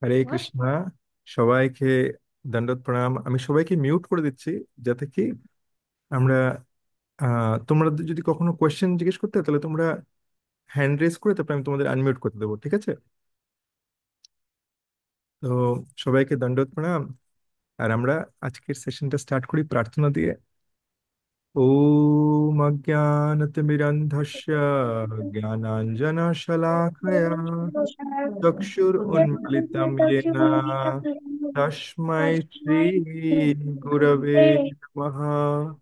হরে কৃষ্ণা সবাইকে দণ্ডত প্রণাম আমি সবাইকে মিউট করে দিচ্ছি যাতে কি আমরা আহ, তোমরা যদি কখনো কোয়েশ্চেন জিজ্ঞেস করতে তাহলে তোমরা হ্যান্ড রেজ করে তারপরে আমি তোমাদের আনমিউট করতে দেবো ঠিক আছে তো সবাইকে দণ্ডত প্রণাম আর আমরা আজকের সেশনটা স্টার্ট করি প্রার্থনা দিয়ে ॐ अज्ञानतिमिरन्धस्य ज्ञानाञ्जनशलाकया चक्षुरुन्मिलितं येन तस्मै श्रीगुरवे नमः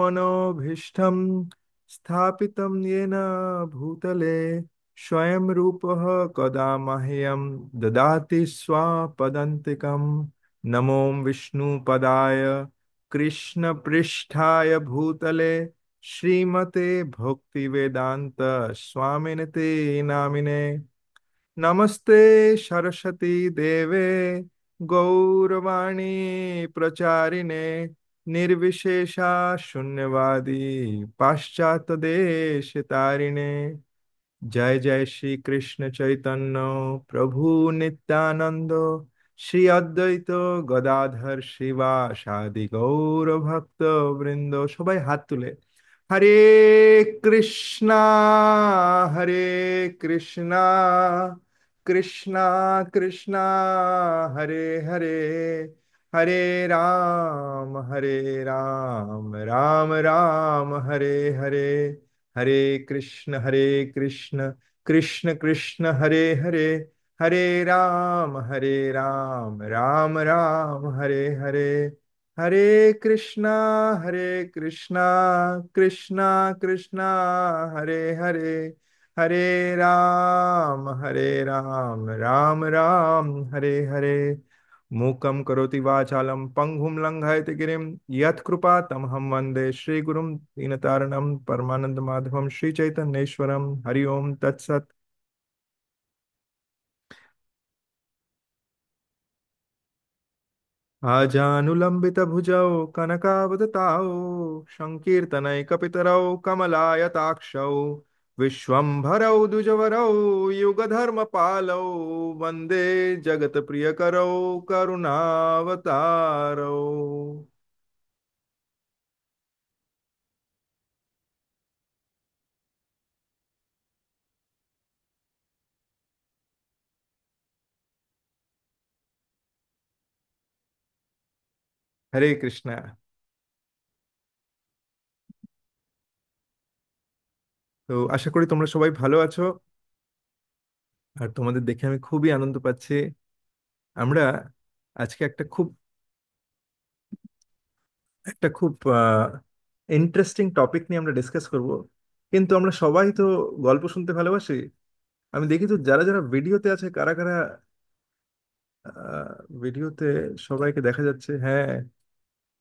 मनोभीष्टं स्थापितं येन भूतले स्वयं रूपः कदा मह्यं ददाति स्वापदन्तिकं नमो विष्णुपदाय कृष्णपृष्ठाय भूतले श्रीमते भक्तिवेदान्त स्वामिनते नामिने नमस्ते सरस्वती देवे गौरवाणी प्रचारिणे निर्विशेषा शून्यवादी पाश्चात्य देश तारिणे जय जय श्री कृष्ण चैतन्य प्रभु नित्यानंद श्री অদ্বৈত গদাধর শিবা সাদি গৌর ভক্ত বৃন্দ সবাই হাত তুলে হরে কৃষ্ণা হরে কৃষ্ণা কৃষ্ণা কৃষ্ণা হরে হরে হরে রাম হরে রাম রাম রাম হরে হরে হরে কৃষ্ণ হরে কৃষ্ণ কৃষ্ণ কৃষ্ণ হরে হরে हरे राम हरे राम राम राम हरे हरे हरे कृष्णा हरे कृष्णा कृष्णा कृष्णा हरे हरे हरे राम हरे राम राम राम हरे हरे मूकं करोति वाचालं पङ्गुं लङ्घयति गिरिं यत्कृपा तमहं वन्दे श्रीगुरुं दीनतारणं परमानन्दमाधवं श्रीचैतन्येश्वरं हरि ओं तत्सत् भुजौ कनकावदताओ कनकावदताौ कपितरौ कमलायताक्षौ विश्वम्भरौ द्विजवरौ युगधर्मपालौ वन्दे प्रियकरौ करुणावतारौ হরে কৃষ্ণ তো আশা করি তোমরা সবাই ভালো আছো আর তোমাদের দেখে আমি খুবই আনন্দ পাচ্ছি আমরা আজকে একটা খুব একটা খুব ইন্টারেস্টিং টপিক নিয়ে আমরা ডিসকাস করব কিন্তু আমরা সবাই তো গল্প শুনতে ভালোবাসি আমি দেখি তো যারা যারা ভিডিওতে আছে কারা কারা ভিডিওতে সবাইকে দেখা যাচ্ছে হ্যাঁ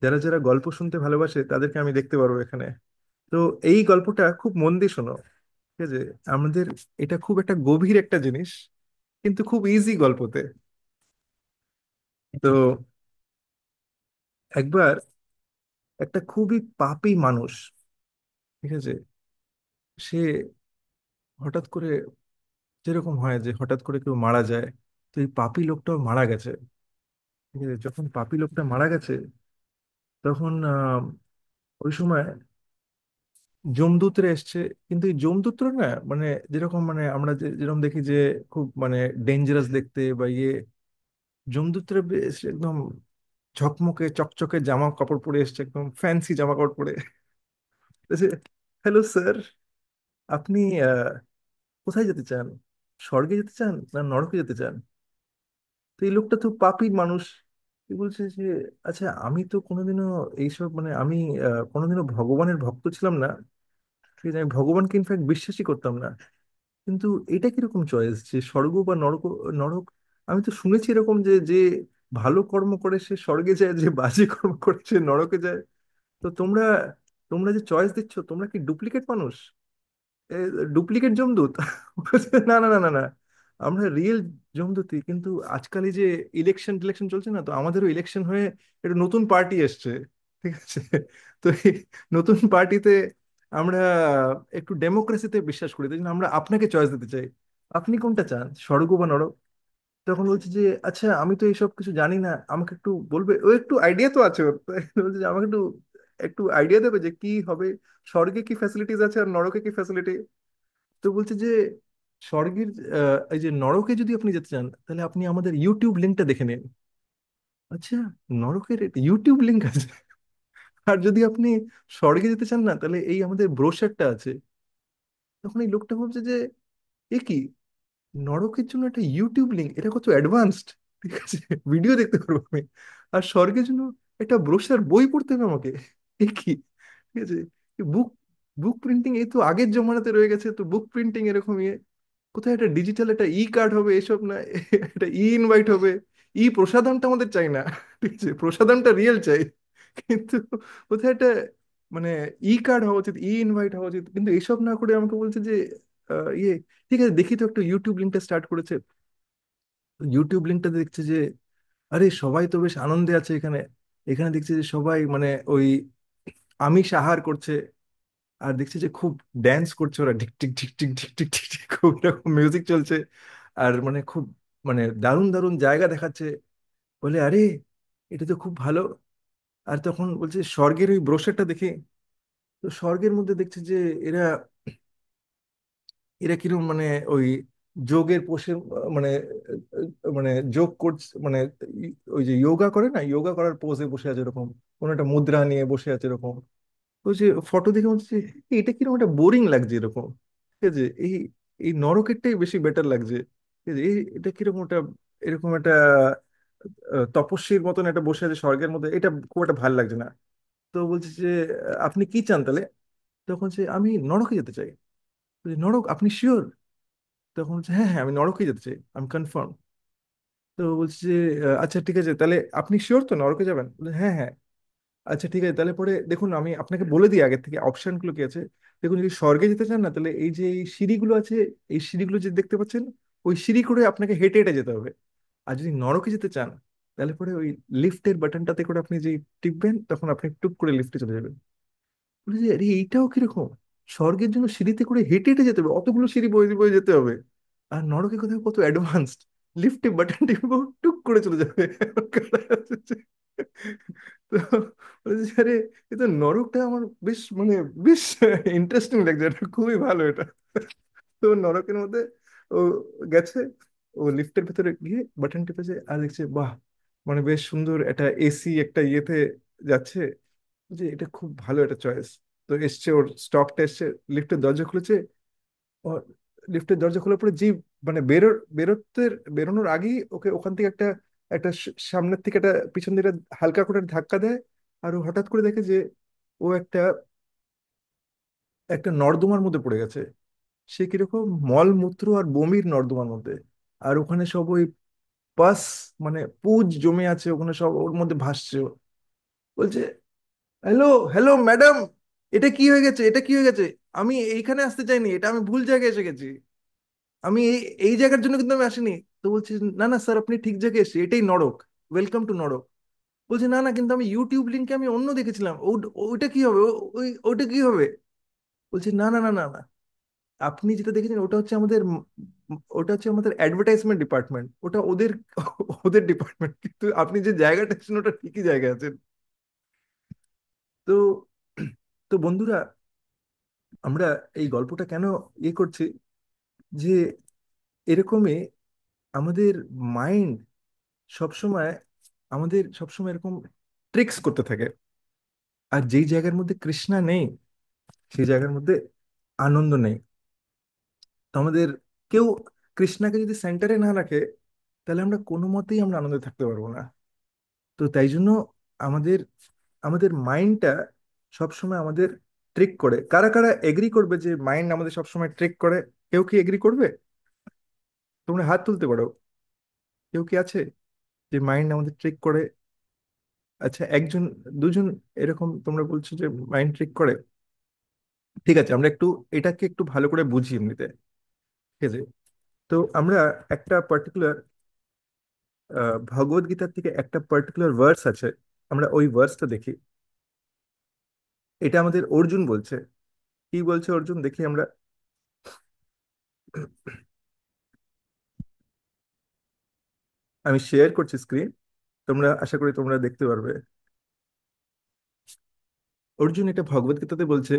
যারা যারা গল্প শুনতে ভালোবাসে তাদেরকে আমি দেখতে পারবো এখানে তো এই গল্পটা খুব মন দিয়ে শোনো ঠিক আছে আমাদের এটা খুব একটা গভীর একটা জিনিস কিন্তু খুব ইজি গল্পতে তো একবার একটা খুবই পাপি মানুষ ঠিক আছে সে হঠাৎ করে যেরকম হয় যে হঠাৎ করে কেউ মারা যায় তো এই পাপি লোকটাও মারা গেছে ঠিক আছে যখন পাপি লোকটা মারা গেছে তখন ওই সময় যমদূতরা এসছে কিন্তু এই যমদূতরা না মানে যেরকম মানে আমরা যে যেরকম দেখি যে খুব মানে ডেঞ্জারাস দেখতে বা ইয়ে যমদূতরা একদম ঝকমকে চকচকে জামা কাপড় পরে এসছে একদম ফ্যান্সি জামা কাপড় পরে হ্যালো স্যার আপনি কোথায় যেতে চান স্বর্গে যেতে চান না নরকে যেতে চান তো এই লোকটা তো পাপি মানুষ কি বলছে যে আচ্ছা আমি তো কোনোদিনও এইসব মানে আমি কোনোদিনও ভগবানের ভক্ত ছিলাম না ঠিক আছে আমি ভগবানকে ইনফ্যাক্ট বিশ্বাসই করতাম না কিন্তু এটা কিরকম চয়েস যে স্বর্গ বা নরক নরক আমি তো শুনেছি এরকম যে যে ভালো কর্ম করে সে স্বর্গে যায় যে বাজে কর্ম করে সে নরকে যায় তো তোমরা তোমরা যে চয়েস দিচ্ছ তোমরা কি ডুপ্লিকেট মানুষ ডুপ্লিকেট জমদূত না না না না না আমরা রিয়েল জমদতি কিন্তু আজকাল এই যে ইলেকশন টিলেকশন চলছে না তো আমাদেরও ইলেকশন হয়ে একটা নতুন পার্টি এসছে ঠিক আছে তো নতুন পার্টিতে আমরা একটু ডেমোক্রেসিতে বিশ্বাস করি তাই আমরা আপনাকে চয়েস দিতে চাই আপনি কোনটা চান স্বর্গ বা নরক তখন বলছে যে আচ্ছা আমি তো এইসব কিছু জানি না আমাকে একটু বলবে ও একটু আইডিয়া তো আছে ওর বলছে যে আমাকে একটু একটু আইডিয়া দেবে যে কি হবে স্বর্গে কি ফ্যাসিলিটিস আছে আর নরকে কি ফ্যাসিলিটি তো বলছে যে স্বর্গের এই যে নরকে যদি আপনি যেতে চান তাহলে আপনি আমাদের ইউটিউব লিঙ্কটা দেখে নিন আচ্ছা নরকের ইউটিউব লিঙ্ক আছে আর যদি আপনি স্বর্গে যেতে চান না তাহলে এই আমাদের ব্রোশারটা আছে তখন এই লোকটা ভাবছে যে এ কি নরকের জন্য একটা ইউটিউব লিঙ্ক এটা কত অ্যাডভান্সড ঠিক আছে ভিডিও দেখতে পারবো আমি আর স্বর্গের জন্য একটা ব্রোশার বই পড়তে হবে আমাকে এ কি ঠিক আছে বুক বুক প্রিন্টিং এই তো আগের জমানাতে রয়ে গেছে তো বুক প্রিন্টিং এরকম ইয়ে কোথায় একটা ডিজিটাল একটা ই কার্ড হবে এসব না একটা ই ইনভাইট হবে ই প্রসাধনটা আমাদের চাই না ঠিক আছে প্রসাধনটা রিয়েল চাই কিন্তু কোথায় একটা মানে ই কার্ড হওয়া উচিত ই ইনভাইট হওয়া উচিত কিন্তু এসব না করে আমাকে বলছে যে ইয়ে ঠিক আছে দেখি তো একটা ইউটিউব লিঙ্কটা স্টার্ট করেছে ইউটিউব লিঙ্কটা দেখছে যে আরে সবাই তো বেশ আনন্দে আছে এখানে এখানে দেখছে যে সবাই মানে ওই আমিষ আহার করছে আর দেখছি যে খুব ড্যান্স করছে ওরা ঢিক ঠিক ঢিক ঠিক ঢিক ঠিক ঠিক ঠিক খুব এরকম মিউজিক চলছে আর মানে খুব মানে দারুণ দারুণ জায়গা দেখাচ্ছে বলে আরে এটা তো খুব ভালো আর তখন বলছে স্বর্গের ওই ব্রোশারটা দেখে তো স্বর্গের মধ্যে দেখছে যে এরা এরা কিরকম মানে ওই যোগের পোষে মানে মানে যোগ করছে মানে ওই যে যোগা করে না যোগা করার পোজে বসে আছে এরকম কোনো একটা মুদ্রা নিয়ে বসে আছে এরকম বলছি ফটো দেখে মনে হচ্ছে এটা কিরকম একটা বোরিং লাগছে এরকম ঠিক আছে এই এই নরকেরটাই বেশি বেটার লাগছে ঠিক আছে এই এটা কিরকম একটা এরকম একটা তপস্বীর মতন একটা বসে আছে স্বর্গের মধ্যে এটা খুব একটা ভালো লাগছে না তো বলছে যে আপনি কি চান তাহলে তখন সে আমি নরকে যেতে চাই বলছি নরক আপনি শিওর তখন বলছে হ্যাঁ হ্যাঁ আমি নরকে যেতে চাই আমি কনফার্ম তো বলছে যে আচ্ছা ঠিক আছে তাহলে আপনি শিওর তো নরকে যাবেন হ্যাঁ হ্যাঁ আচ্ছা ঠিক আছে তাহলে পরে দেখুন আমি আপনাকে বলে দিই আগের থেকে অপশন গুলো কি আছে দেখুন যদি স্বর্গে যেতে চান না তাহলে এই যে এই সিঁড়িগুলো আছে এই সিঁড়িগুলো যে দেখতে পাচ্ছেন ওই সিঁড়ি করে আপনাকে হেঁটে হেঁটে যেতে হবে আর যদি নরকে যেতে চান তাহলে পরে ওই লিফটের বাটনটাতে করে আপনি যে টিপবেন তখন আপনি টুপ করে লিফটে চলে যাবেন বলি যে আরে এইটাও কিরকম স্বর্গের জন্য সিঁড়িতে করে হেঁটে হেঁটে যেতে হবে অতগুলো সিঁড়ি বয়ে বয়ে যেতে হবে আর নরকের কথা কত অ্যাডভান্সড লিফটে বাটন টিপবো টুক করে চলে যাবে তো বলছি আরে এ তো নরকটা আমার বেশ মানে বেশ ইন্টারেস্টিং লাগছে এটা খুবই ভালো এটা তো নরকের মধ্যে ও গেছে ও লিফটের ভেতরে গিয়ে বাটন টিপেছে আর দেখছে বাহ মানে বেশ সুন্দর একটা এসি একটা ইয়েতে যাচ্ছে যে এটা খুব ভালো একটা চয়েস তো এসছে ওর স্টকটা এসছে লিফটের দরজা খুলেছে ওর লিফটের দরজা খোলার পরে যে মানে বেরো বেরোতে বেরোনোর আগেই ওকে ওখান থেকে একটা একটা সামনের থেকে একটা পিছন দিকে হালকা করে ধাক্কা দেয় আর ও হঠাৎ করে দেখে যে ও একটা একটা নর্দমার মধ্যে পড়ে গেছে সে কিরকম মলমূত্র আর বমির নর্দমার মধ্যে আর ওখানে সব ওই পাস মানে পুজ জমে আছে ওখানে সব ওর মধ্যে ভাসছে বলছে হ্যালো হ্যালো ম্যাডাম এটা কি হয়ে গেছে এটা কি হয়ে গেছে আমি এইখানে আসতে চাইনি এটা আমি ভুল জায়গায় এসে গেছি আমি এই এই জায়গার জন্য কিন্তু আমি আসিনি তো বলছি না না স্যার আপনি ঠিক জায়গায় এসে এটাই নরক ওয়েলকাম টু নরক বলছি না না কিন্তু আমি ইউটিউব লিঙ্কে আমি অন্য দেখেছিলাম ওইটা কি হবে ওই ওইটা কি হবে বলছি না না না না না আপনি যেটা দেখেছেন ওটা হচ্ছে আমাদের ওটা হচ্ছে আমাদের অ্যাডভার্টাইজমেন্ট ডিপার্টমেন্ট ওটা ওদের ওদের ডিপার্টমেন্ট কিন্তু আপনি যে জায়গাটা আছেন ওটা ঠিকই জায়গা আছেন তো তো বন্ধুরা আমরা এই গল্পটা কেন ইয়ে করছি যে এরকমই আমাদের মাইন্ড সবসময় আমাদের সবসময় এরকম ট্রিক্স করতে থাকে আর যেই জায়গার মধ্যে কৃষ্ণা নেই সেই জায়গার মধ্যে আনন্দ নেই তো আমাদের কেউ কৃষ্ণাকে যদি সেন্টারে না রাখে তাহলে আমরা কোনো মতেই আমরা আনন্দে থাকতে পারবো না তো তাই জন্য আমাদের আমাদের মাইন্ডটা সবসময় আমাদের ট্রিক করে কারা কারা এগ্রি করবে যে মাইন্ড আমাদের সবসময় ট্রিক করে কেউ কি এগ্রি করবে তোমরা হাত তুলতে পারো কেউ কি আছে যে মাইন্ড আমাদের ট্রিক করে আচ্ছা একজন দুজন এরকম তোমরা বলছো যে মাইন্ড ট্রিক করে ঠিক আছে আমরা একটু এটাকে একটু ভালো করে বুঝি এমনিতে ঠিক আছে তো আমরা একটা পার্টিকুলার ভগবদ গীতার থেকে একটা পার্টিকুলার ভার্স আছে আমরা ওই ভার্সটা দেখি এটা আমাদের অর্জুন বলছে কি বলছে অর্জুন দেখি আমরা আমি শেয়ার করছি স্ক্রিন তোমরা আশা করি তোমরা দেখতে পারবে অর্জুন এটা ভগবত গীতাতে বলছে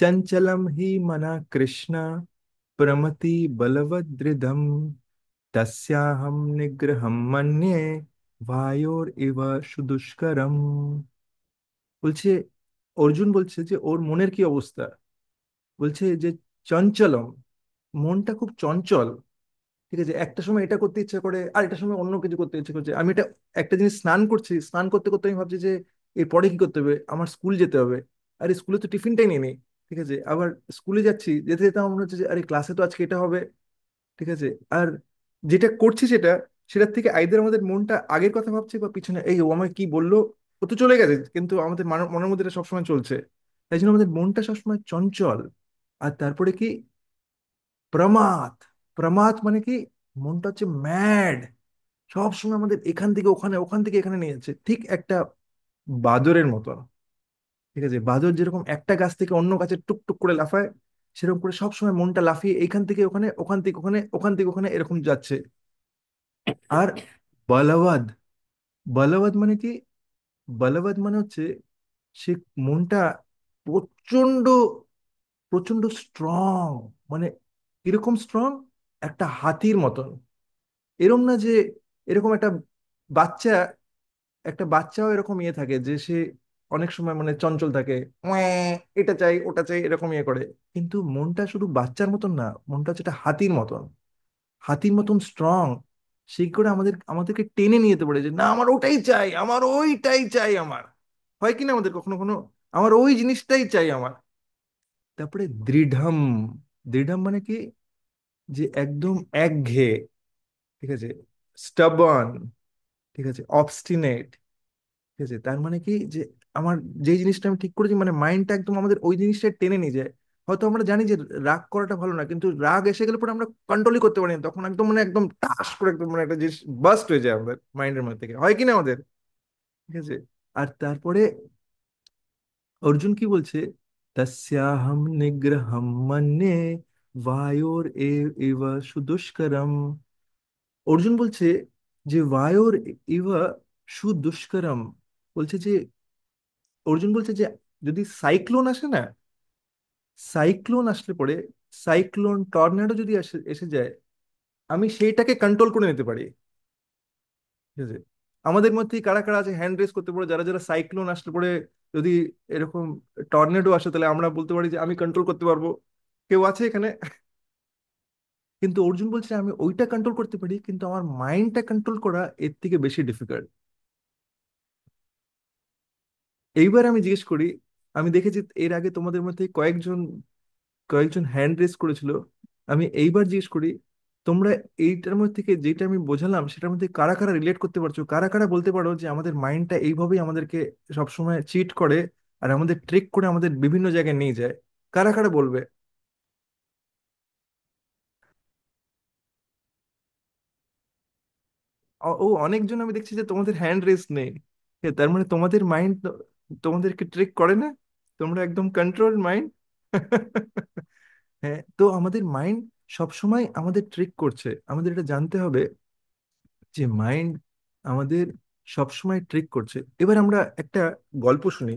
চঞ্চলম হি মনা কৃষ্ণ প্রমতি বলবদৃদম তস্যাহম নিগ্রহম মন্যে ভায়োর ইব সুদুষ্করম বলছে অর্জুন বলছে যে ওর মনের কি অবস্থা বলছে যে চঞ্চলম মনটা খুব চঞ্চল ঠিক আছে একটা সময় এটা করতে ইচ্ছা করে আর একটা সময় অন্য কিছু করতে ইচ্ছে করছে আমি এটা একটা জিনিস স্নান করছি স্নান করতে করতে আমি ভাবছি যে এরপরে কি করতে হবে আমার স্কুল যেতে হবে আর স্কুলে তো টিফিনটাই নেই ঠিক আছে আবার স্কুলে যাচ্ছি যেতে যেতে আমার মনে হচ্ছে যে আরে ক্লাসে তো আজকে এটা হবে ঠিক আছে আর যেটা করছি সেটা সেটার থেকে আইদের আমাদের মনটা আগের কথা ভাবছে বা পিছনে এই ও আমায় কি বললো ও তো চলে গেছে কিন্তু আমাদের মনের মধ্যে এটা সবসময় চলছে তাই জন্য আমাদের মনটা সবসময় চঞ্চল আর তারপরে কি প্রমাদ প্রমাদ মানে কি মনটা হচ্ছে ম্যাড সবসময় আমাদের এখান থেকে ওখানে ওখান থেকে এখানে নিয়ে যাচ্ছে ঠিক একটা বাদরের মতো ঠিক আছে বাদর যেরকম একটা গাছ থেকে অন্য গাছে টুকটুক করে লাফায় সেরকম করে সবসময় মনটা লাফিয়ে এইখান থেকে ওখানে ওখান থেকে ওখানে ওখান থেকে ওখানে এরকম যাচ্ছে আর বালাবাদ বালাবাদ মানে কি বালাবাদ মানে হচ্ছে সে মনটা প্রচন্ড প্রচন্ড স্ট্রং মানে এরকম স্ট্রং একটা হাতির মতন এরম না যে এরকম একটা বাচ্চা একটা বাচ্চাও এরকম ইয়ে থাকে যে সে অনেক সময় মানে চঞ্চল থাকে এটা চাই ওটা চাই এরকম ইয়ে করে কিন্তু মনটা শুধু বাচ্চার মতন না মনটা হচ্ছে একটা হাতির মতন হাতির মতন স্ট্রং সেই করে আমাদের আমাদেরকে টেনে নিয়ে যেতে পারে যে না আমার ওটাই চাই আমার ওইটাই চাই আমার হয় কিনা আমাদের কখনো কখনো আমার ওই জিনিসটাই চাই আমার তারপরে দৃঢ়ম দৃঢ়ম মানে কি যে একদম একঘেয়ে ঠিক আছে স্টাবন ঠিক আছে অবস্টিনেট ঠিক আছে তার মানে কি যে আমার যে জিনিসটা আমি ঠিক করেছি মানে মাইন্ডটা একদম আমাদের ওই জিনিসটা টেনে নিয়ে যায় হয়তো আমরা জানি যে রাগ করাটা ভালো না কিন্তু রাগ এসে গেলে পরে আমরা কন্ট্রোলই করতে পারি না তখন একদম মানে একদম টাস করে একদম মানে একটা জিনিস বাস্ট হয়ে যায় আমাদের মাইন্ডের মধ্যে থেকে হয় কি না আমাদের ঠিক আছে আর তারপরে অর্জুন কি বলছে তস্যাহম নিগ্রহম মনে ভায়োর এ এবা সুদুষ্করম অর্জুন বলছে যে ভায়োর এবা সুদুষ্করম বলছে যে অর্জুন বলছে যে যদি সাইক্লোন আসে না সাইক্লোন আসলে পরে সাইক্লোন টর্নেডো যদি আসে এসে যায় আমি সেইটাকে কন্ট্রোল করে নিতে পারি ঠিক আছে আমাদের মধ্যেই কারা কারা আছে হ্যান্ড রেস করতে পারে যারা যারা সাইক্লোন আসলে পরে যদি এরকম টর্নেডো আসে তাহলে আমরা বলতে পারি যে আমি কন্ট্রোল করতে পারবো কেউ আছে এখানে কিন্তু অর্জুন বলছে আমি ওইটা কন্ট্রোল করতে পারি কিন্তু আমার মাইন্ডটা কন্ট্রোল করা এর থেকে বেশি ডিফিকাল্ট এইবার আমি জিজ্ঞেস করি আমি দেখেছি এর আগে তোমাদের মধ্যে কয়েকজন কয়েকজন হ্যান্ড রেস করেছিল আমি এইবার জিজ্ঞেস করি তোমরা এইটার মধ্যে থেকে যেটা আমি বোঝালাম সেটার মধ্যে কারা কারা রিলেট করতে পারছো কারা কারা বলতে পারো যে আমাদের মাইন্ডটা এইভাবেই আমাদেরকে সবসময় চিট করে আর আমাদের ট্রিক করে আমাদের বিভিন্ন জায়গায় নিয়ে যায় কারা কারা বলবে ও অনেকজন আমি দেখছি যে তোমাদের হ্যান্ড রেস নেই তার মানে তোমাদের মাইন্ড তোমাদেরকে ট্রিক করে না তোমরা একদম কন্ট্রোল মাইন্ড হ্যাঁ তো আমাদের মাইন্ড সবসময় আমাদের ট্রিক করছে আমাদের এটা জানতে হবে যে মাইন্ড আমাদের সব সময় ট্রিক করছে এবার আমরা একটা গল্প শুনি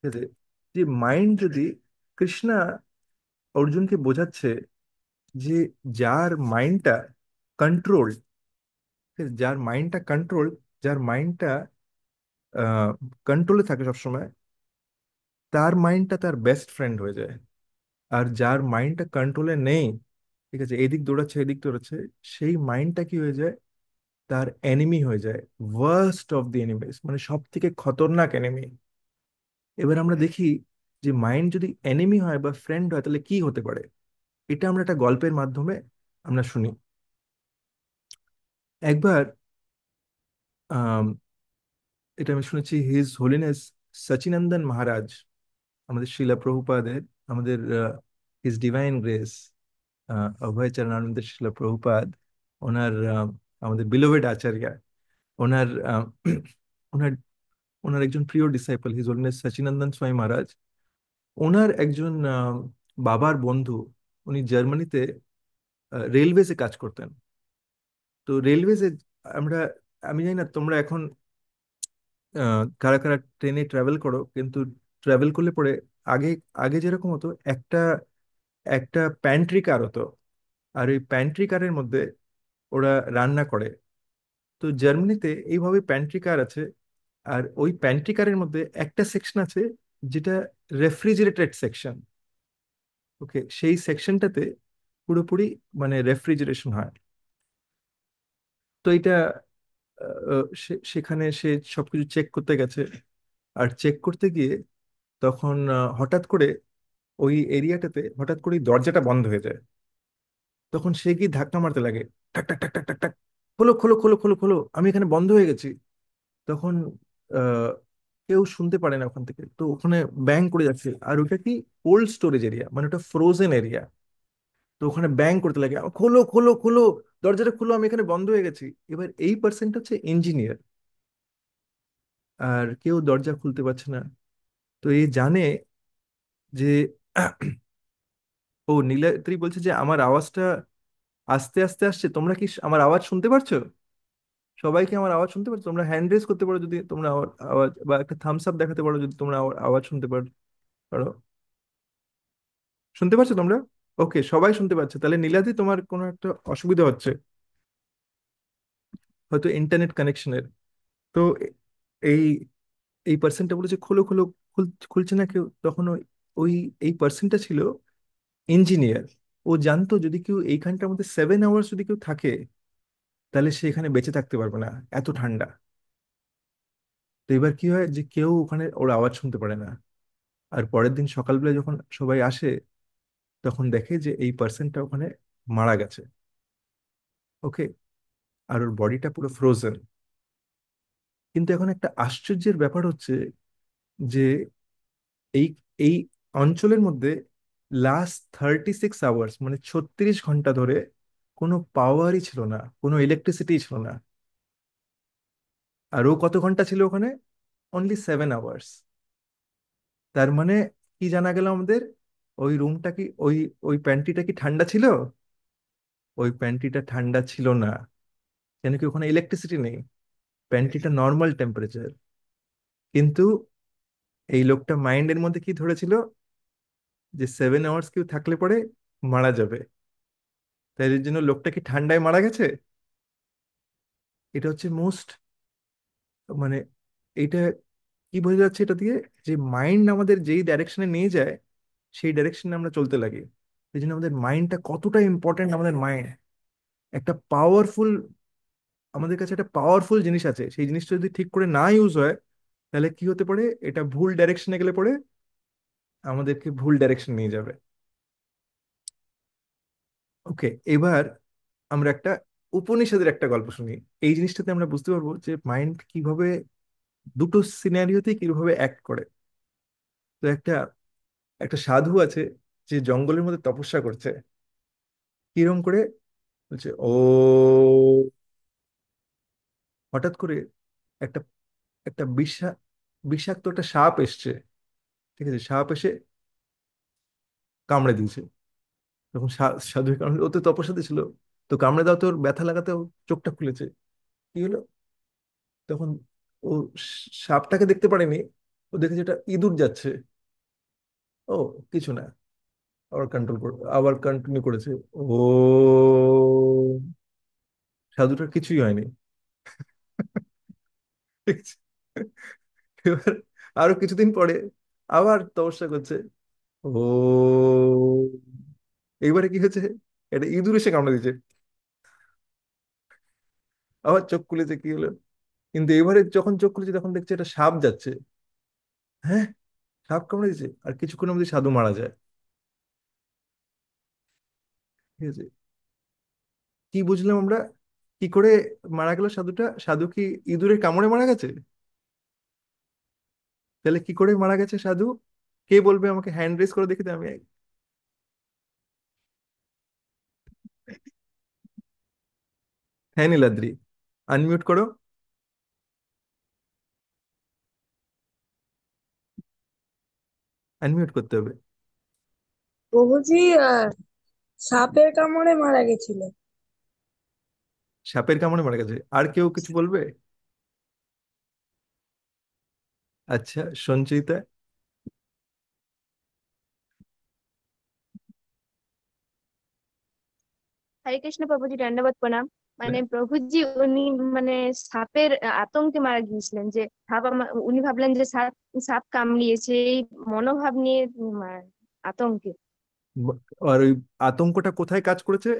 ঠিক আছে যে মাইন্ড যদি কৃষ্ণা অর্জুনকে বোঝাচ্ছে যে যার মাইন্ডটা কন্ট্রোলড যার মাইন্ডটা কন্ট্রোল যার মাইন্ডটা কন্ট্রোলে থাকে সবসময় তার মাইন্ডটা তার বেস্ট ফ্রেন্ড হয়ে যায় আর যার মাইন্ডটা কন্ট্রোলে নেই ঠিক আছে এদিক দৌড়াচ্ছে এদিক দৌড়াচ্ছে সেই মাইন্ডটা কি হয়ে যায় তার এনিমি হয়ে যায় ওয়ার্স্ট অফ দি এনিমিস মানে সব থেকে খতরনাক এনিমি এবার আমরা দেখি যে মাইন্ড যদি এনিমি হয় বা ফ্রেন্ড হয় তাহলে কি হতে পারে এটা আমরা একটা গল্পের মাধ্যমে আমরা শুনি একবার এটা আমি শুনেছি হিজ হোলিনেস সচিনন্দন মহারাজ আমাদের শিলা প্রভুপাদের আমাদের হিজ ডিভাইন গ্রেস অভয়চরণানন্দ শিলা প্রভুপাদ ওনার আমাদের বিলোভেড আচার্য ওনার ওনার ওনার একজন প্রিয় ডিসাইপল হিজ হোলিনেস সচিনন্দন স্বামী মহারাজ ওনার একজন বাবার বন্ধু উনি জার্মানিতে রেলওয়েজে কাজ করতেন তো রেলওয়েজে আমরা আমি জানি না তোমরা এখন কারা কারা ট্রেনে ট্রাভেল করো কিন্তু ট্রাভেল করলে পরে আগে আগে যেরকম হতো একটা একটা প্যান্ট্রি কার হতো আর ওই প্যান্ট্রি কারের মধ্যে ওরা রান্না করে তো জার্মানিতে এইভাবে প্যান্ট্রি কার আছে আর ওই প্যান্ট্রি কারের মধ্যে একটা সেকশন আছে যেটা রেফ্রিজারেটেড সেকশন ওকে সেই সেকশনটাতে পুরোপুরি মানে রেফ্রিজারেশন হয় তো এটা সে- সেখানে সে সবকিছু চেক করতে গেছে আর চেক করতে গিয়ে তখন হঠাৎ করে ওই এরিয়াটাতে হঠাৎ করে দরজাটা বন্ধ হয়ে যায় তখন সে গিয়ে ধাক্কা মারতে লাগে টাক টাক টাক টাক টাক টাক খোলো খোলো খোলো খোলো খোলো আমি এখানে বন্ধ হয়ে গেছি তখন কেউ শুনতে পারে না ওখান থেকে তো ওখানে ব্যাং করে যাচ্ছে আর ওটা কি কোল্ড স্টোরেজ এরিয়া মানে ওটা ফ্রোজেন এরিয়া তো ওখানে ব্যাং করতে লাগে খোলো খোলো খোলো দরজাটা খোলো আমি এখানে বন্ধ হয়ে গেছি এবার এই পার্সেন্ট হচ্ছে ইঞ্জিনিয়ার আর কেউ দরজা খুলতে পারছে না তো এ জানে যে ও নীলাত্রি বলছে যে আমার আওয়াজটা আস্তে আস্তে আসছে তোমরা কি আমার আওয়াজ শুনতে পারছো সবাইকে আমার আওয়াজ শুনতে পারছো তোমরা হ্যান্ড রেজ করতে পারো যদি তোমরা আওয়াজ বা একটা থামস আপ দেখাতে পারো যদি তোমরা আওয়াজ শুনতে পারো শুনতে পারছো তোমরা ওকে সবাই শুনতে পাচ্ছে তাহলে নীলাদি তোমার কোনো একটা অসুবিধা হচ্ছে হয়তো ইন্টারনেট কানেকশনের তো এই এই পার্সেন্টটা বলেছে খোলো খোলো খুলছে না কেউ তখন ওই এই পার্সেন্টটা ছিল ইঞ্জিনিয়ার ও জানতো যদি কেউ এইখানটার মধ্যে সেভেন আওয়ার্স যদি কেউ থাকে তাহলে সে এখানে বেঁচে থাকতে পারবে না এত ঠান্ডা তো এবার কি হয় যে কেউ ওখানে ওর আওয়াজ শুনতে পারে না আর পরের দিন সকালবেলা যখন সবাই আসে তখন দেখে যে এই পার্সনটা ওখানে মারা গেছে ওকে আর ওর বডিটা পুরো ফ্রোজেন কিন্তু এখন একটা আশ্চর্যের ব্যাপার হচ্ছে যে এই এই অঞ্চলের মধ্যে লাস্ট থার্টি সিক্স আওয়ার্স মানে ছত্রিশ ঘন্টা ধরে কোনো পাওয়ারই ছিল না কোনো ইলেকট্রিসিটি ছিল না আর ও কত ঘন্টা ছিল ওখানে অনলি সেভেন আওয়ার্স তার মানে কি জানা গেল আমাদের ওই রুমটা কি ওই ওই প্যান্ট্রিটা কি ঠান্ডা ছিল ওই প্যান্ট্রিটা ঠান্ডা ছিল না কেন কি ওখানে ইলেকট্রিসিটি নেই প্যান্টিটা নর্মাল টেম্পারেচার কিন্তু এই লোকটা মাইন্ডের মধ্যে কি ধরেছিল যে সেভেন আওয়ার্স কেউ থাকলে পরে মারা যাবে তাই এর জন্য লোকটা কি ঠান্ডায় মারা গেছে এটা হচ্ছে মোস্ট মানে এটা কি বোঝা যাচ্ছে এটা দিয়ে যে মাইন্ড আমাদের যেই ডাইরেকশনে নিয়ে যায় সেই ডাইরেকশনে আমরা চলতে লাগি এই জন্য আমাদের মাইন্ডটা কতটা ইম্পর্টেন্ট আমাদের মাইন্ড একটা পাওয়ারফুল আমাদের কাছে একটা পাওয়ারফুল জিনিস আছে সেই জিনিসটা যদি ঠিক করে না ইউজ হয় তাহলে কি হতে পারে এটা ভুল ডাইরেকশনে গেলে পরে আমাদেরকে ভুল ডাইরেকশন নিয়ে যাবে ওকে এবার আমরা একটা উপনিষদের একটা গল্প শুনি এই জিনিসটাতে আমরা বুঝতে পারবো যে মাইন্ড কিভাবে দুটো সিনারিওতে কিভাবে অ্যাক্ট করে তো একটা একটা সাধু আছে যে জঙ্গলের মধ্যে তপস্যা করছে কিরম করে বলছে ও হঠাৎ করে একটা একটা বিষা বিষাক্ত একটা সাপ এসছে ঠিক আছে সাপ এসে কামড়ে দিয়েছে তখন সাধু কামড়ে ও তো তপস্যাতে ছিল তো কামড়ে দাও তোর ব্যথা ও চোখটা খুলেছে কি হলো তখন ও সাপটাকে দেখতে পারেনি ও দেখেছে এটা ইঁদুর যাচ্ছে ও কিছু না আবার কন্ট্রোল করে আবার কন্টিনিউ করেছে ও সাধুটার কিছুই হয়নি এবার আরো কিছুদিন পরে আবার তপস্যা করছে ও এইবারে কি হয়েছে এটা ইঁদুর এসে কামড়ে দিচ্ছে আবার চোখ খুলেছে কি হলো কিন্তু এবারে যখন চোখ খুলেছে তখন দেখছে এটা সাপ যাচ্ছে হ্যাঁ সাপ কামড়ে দিয়েছে আর কিছুক্ষণের মধ্যে সাধু মারা যায় ঠিক আছে কি বুঝলাম আমরা কি করে মারা গেল সাধুটা সাধু কি ইঁদুরের কামড়ে মারা গেছে তাহলে কি করে মারা গেছে সাধু কে বলবে আমাকে হ্যান্ড রেস করে দেখি আমি হ্যাঁ নীলাদ্রি আনমিউট করো আনমিউট করতে হবে প্রভুজি সাপের কামড়ে মারা গেছিল সাপের কামড়ে মারা গেছে আর কেউ কিছু বলবে আচ্ছা সঞ্চিতা হরে কৃষ্ণ প্রভুজি ধন্যবাদ প্রণাম মানে হ্যাঁ। প্রভুজি উনি মানে সাপের আতঙ্কে মারা গিয়েছিলেন যে সাপ উনি ভাবলেন যে সাপ সাপ কামড়িয়েছে এই মনোভাব নিয়ে আতঙ্কে আর ওই আতঙ্কটা কোথায় কাজ করেছে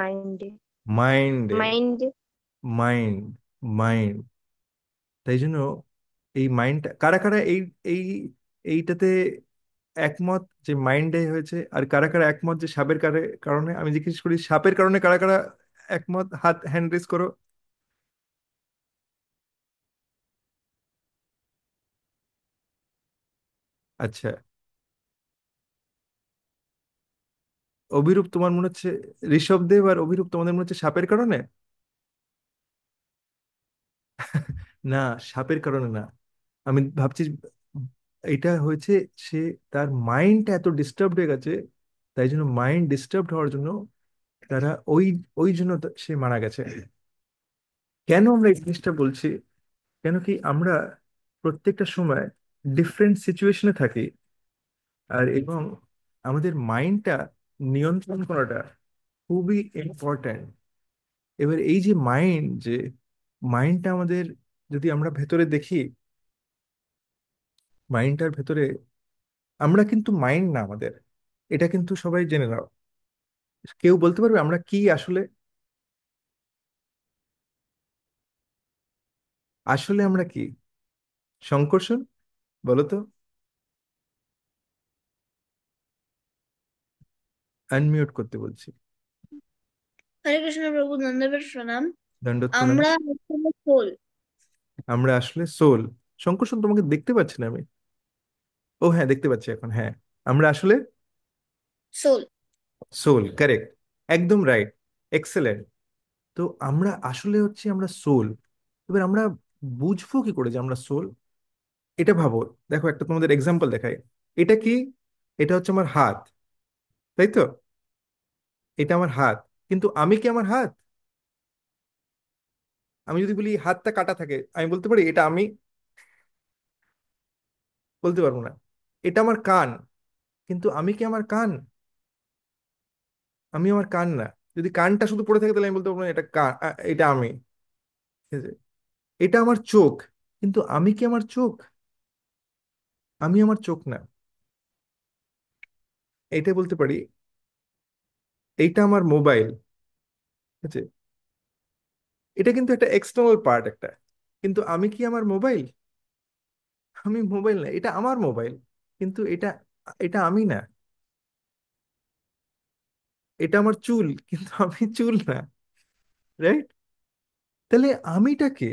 মাইন্ডে মাইন্ড মাইন্ডে মাইন্ড মাইন্ড তাই জন্য এই মাইন্ড কারা কারা এই এই এইটাতে একমত যে মাইন্ডে হয়েছে আর কারা কারা একমত যে সাপের কারণে আমি জিজ্ঞেস করি সাপের কারণে কারা কারা একমত হাত হ্যান্ড রেস করো আচ্ছা অভিরূপ তোমার মনে হচ্ছে ঋষভ দেব আর অভিরূপ তোমাদের মনে হচ্ছে সাপের কারণে না সাপের কারণে না আমি ভাবছি এটা হয়েছে সে তার মাইন্ডটা এত ডিস্টার্ব হয়ে গেছে তাই জন্য মাইন্ড ডিস্টার্ব হওয়ার জন্য তারা ওই ওই জন্য সে মারা গেছে কেন আমরা এই জিনিসটা বলছি কেন কি আমরা প্রত্যেকটা সময় ডিফারেন্ট সিচুয়েশনে থাকি আর এবং আমাদের মাইন্ডটা নিয়ন্ত্রণ করাটা খুবই ইম্পর্ট্যান্ট এবার এই যে মাইন্ড যে মাইন্ডটা আমাদের যদি আমরা ভেতরে দেখি মাইন্ডটার ভেতরে আমরা কিন্তু মাইন্ড না আমাদের এটা কিন্তু সবাই জেনে নাও কেউ বলতে পারবে আমরা কি আসলে আসলে আমরা কি সংকর্ষণ বলো তো আনমিউট করতে বলছি হরে কৃষ্ণ প্রভু নন্দবের প্রণাম দণ্ড আমরা আসলে সোল আমরা আসলে সোল সংকর্ষণ তোমাকে দেখতে পাচ্ছি না আমি ও হ্যাঁ দেখতে পাচ্ছি এখন হ্যাঁ আমরা আসলে সোল সোল কারেক্ট একদম রাইট এক্সেলেন্ট তো আমরা আসলে হচ্ছে আমরা সোল এবার আমরা বুঝবো কি করে যে আমরা সোল এটা ভাবো দেখো একটা তোমাদের এক্সাম্পল দেখাই এটা কি এটা হচ্ছে আমার হাত তাই তো এটা আমার হাত কিন্তু আমি কি আমার হাত আমি যদি বলি হাতটা কাটা থাকে আমি বলতে পারি এটা আমি বলতে পারবো না এটা আমার কান কিন্তু আমি কি আমার কান আমি আমার কান না যদি কানটা শুধু পড়ে থাকে তাহলে আমি বলতে পারবো এটা কান এটা আমি ঠিক আছে এটা আমার চোখ কিন্তু আমি কি আমার চোখ আমি আমার চোখ না এটা বলতে পারি এইটা আমার মোবাইল ঠিক আছে এটা কিন্তু একটা এক্সটার্নাল পার্ট একটা কিন্তু আমি কি আমার মোবাইল আমি মোবাইল না এটা আমার মোবাইল কিন্তু এটা এটা আমি না এটা আমার চুল কিন্তু আমি চুল না রাইট তাহলে আমিটাকে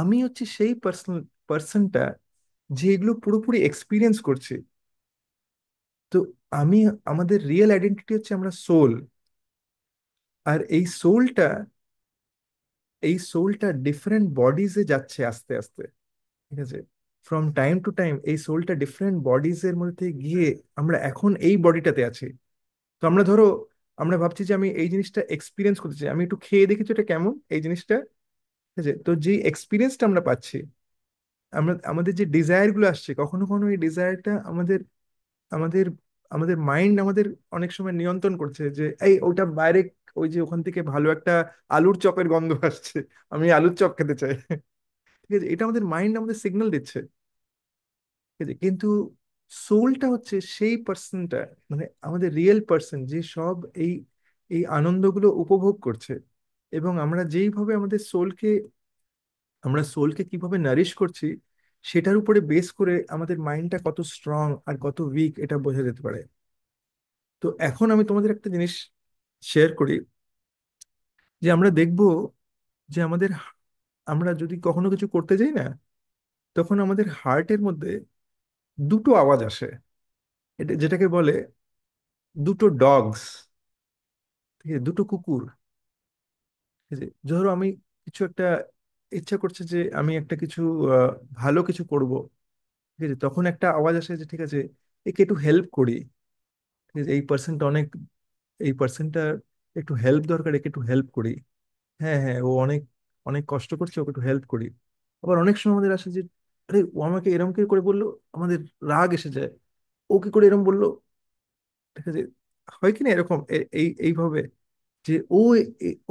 আমি হচ্ছে সেই পার্সন পার্সনটা যে এগুলো পুরোপুরি এক্সপিরিয়েন্স করছে তো আমি আমাদের রিয়েল আইডেন্টিটি হচ্ছে আমরা সোল আর এই সোলটা এই সোলটা ডিফারেন্ট বডিজে যাচ্ছে আস্তে আস্তে ঠিক আছে ফ্রম টাইম টু টাইম এই সোলটা ডিফারেন্ট বডিজ এর মধ্যে গিয়ে আমরা এখন এই বডিটাতে আছি তো আমরা ধরো আমরা ভাবছি যে আমি এই জিনিসটা এক্সপিরিয়েন্স করতে চাই আমি একটু খেয়ে দেখেছি এটা কেমন এই জিনিসটা ঠিক আছে তো যে এক্সপিরিয়েন্সটা আমরা পাচ্ছি আমরা আমাদের যে ডিজায়ারগুলো আসছে কখনো কখনো এই ডিজায়ারটা আমাদের আমাদের আমাদের মাইন্ড আমাদের অনেক সময় নিয়ন্ত্রণ করছে যে এই ওটা বাইরে ওই যে ওখান থেকে ভালো একটা আলুর চপের গন্ধ আসছে আমি আলুর চপ খেতে চাই ঠিক আছে এটা আমাদের মাইন্ড আমাদের সিগন্যাল দিচ্ছে ঠিক আছে কিন্তু সোলটা হচ্ছে সেই পার্সনটা মানে আমাদের রিয়েল পার্সন যে সব এই এই আনন্দগুলো উপভোগ করছে এবং আমরা যেইভাবে আমাদের সোলকে আমরা সোলকে কিভাবে নারিশ করছি সেটার উপরে বেস করে আমাদের মাইন্ডটা কত স্ট্রং আর কত উইক এটা বোঝা যেতে পারে তো এখন আমি তোমাদের একটা জিনিস শেয়ার করি যে আমরা দেখব যে আমাদের আমরা যদি কখনো কিছু করতে যাই না তখন আমাদের হার্টের মধ্যে দুটো আওয়াজ আসে এটা যেটাকে বলে দুটো ডগস ঠিক আছে দুটো কুকুর ধরো আমি কিছু একটা ইচ্ছা করছে যে আমি একটা কিছু ভালো কিছু করব ঠিক আছে তখন একটা আওয়াজ আসে যে ঠিক আছে একে একটু হেল্প করি ঠিক আছে এই পার্সনটা অনেক এই পার্সনটার একটু হেল্প দরকার একে একটু হেল্প করি হ্যাঁ হ্যাঁ ও অনেক অনেক কষ্ট করছি ওকে একটু হেল্প করি আবার অনেক সময় আমাদের আসে যে আরে ও আমাকে এরম কি করে বললো আমাদের রাগ এসে যায় ও কি করে এরম বললো দেখা যায় হয় কি না এরকম এই এইভাবে যে ও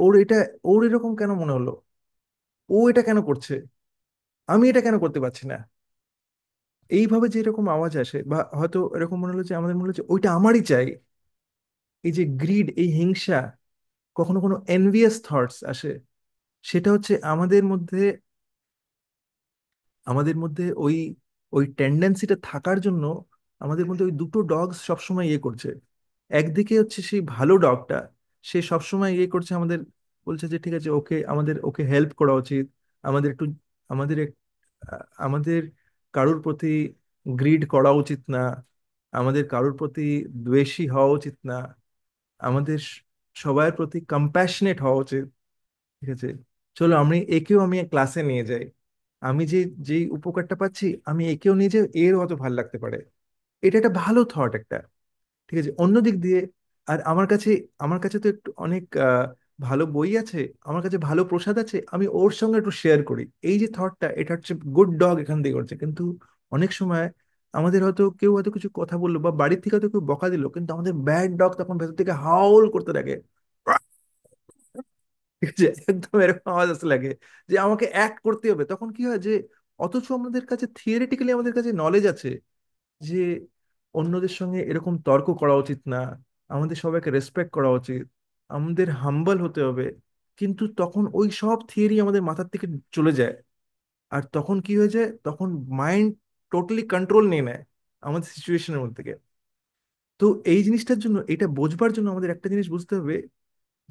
ওর এটা ওর এরকম কেন মনে হলো ও এটা কেন করছে আমি এটা কেন করতে পারছি না এইভাবে যে এরকম আওয়াজ আসে বা হয়তো এরকম মনে হলো যে আমাদের মনে হলো যে ওইটা আমারই চাই এই যে গ্রিড এই হিংসা কখনো কোনো এনভিয়াস থটস আসে সেটা হচ্ছে আমাদের মধ্যে আমাদের মধ্যে ওই ওই টেন্ডেন্সিটা থাকার জন্য আমাদের মধ্যে ওই দুটো ডগস সবসময় ইয়ে করছে একদিকে হচ্ছে সেই ভালো ডগটা সে সবসময় ইয়ে করছে আমাদের বলছে যে ঠিক আছে ওকে আমাদের ওকে হেল্প করা উচিত আমাদের একটু আমাদের আমাদের কারোর প্রতি গ্রিড করা উচিত না আমাদের কারোর প্রতি দ্বেষী হওয়া উচিত না আমাদের সবার প্রতি কম্প্যাশনেট হওয়া উচিত ঠিক আছে চলো আমি একেও আমি ক্লাসে নিয়ে যাই আমি যে যেই উপকারটা পাচ্ছি আমি একেও নিয়ে যাই এর অত ভালো লাগতে পারে এটা একটা ভালো থট একটা ঠিক আছে অন্য দিক দিয়ে আর আমার কাছে আমার কাছে তো একটু অনেক ভালো বই আছে আমার কাছে ভালো প্রসাদ আছে আমি ওর সঙ্গে একটু শেয়ার করি এই যে থটটা এটা হচ্ছে গুড ডগ এখান থেকে করছে কিন্তু অনেক সময় আমাদের হয়তো কেউ হয়তো কিছু কথা বললো বা বাড়ির থেকে হয়তো কেউ বকা দিল কিন্তু আমাদের ব্যাড ডগ তখন ভেতর থেকে হাউল করতে থাকে ঠিক একদম এরকম আমার জাস্ট লাগে যে আমাকে অ্যাক্ট করতে হবে তখন কি হয় যে অথচ আমাদের কাছে থিওরিটিক্যালি আমাদের কাছে নলেজ আছে যে অন্যদের সঙ্গে এরকম তর্ক করা উচিত না আমাদের সবাইকে রেসপেক্ট করা উচিত আমাদের হাম্বল হতে হবে কিন্তু তখন ওই সব থিওরি আমাদের মাথার থেকে চলে যায় আর তখন কি হয়ে যায় তখন মাইন্ড টোটালি কন্ট্রোল নিয়ে নেয় আমাদের সিচুয়েশনের মধ্যে থেকে তো এই জিনিসটার জন্য এটা বোঝবার জন্য আমাদের একটা জিনিস বুঝতে হবে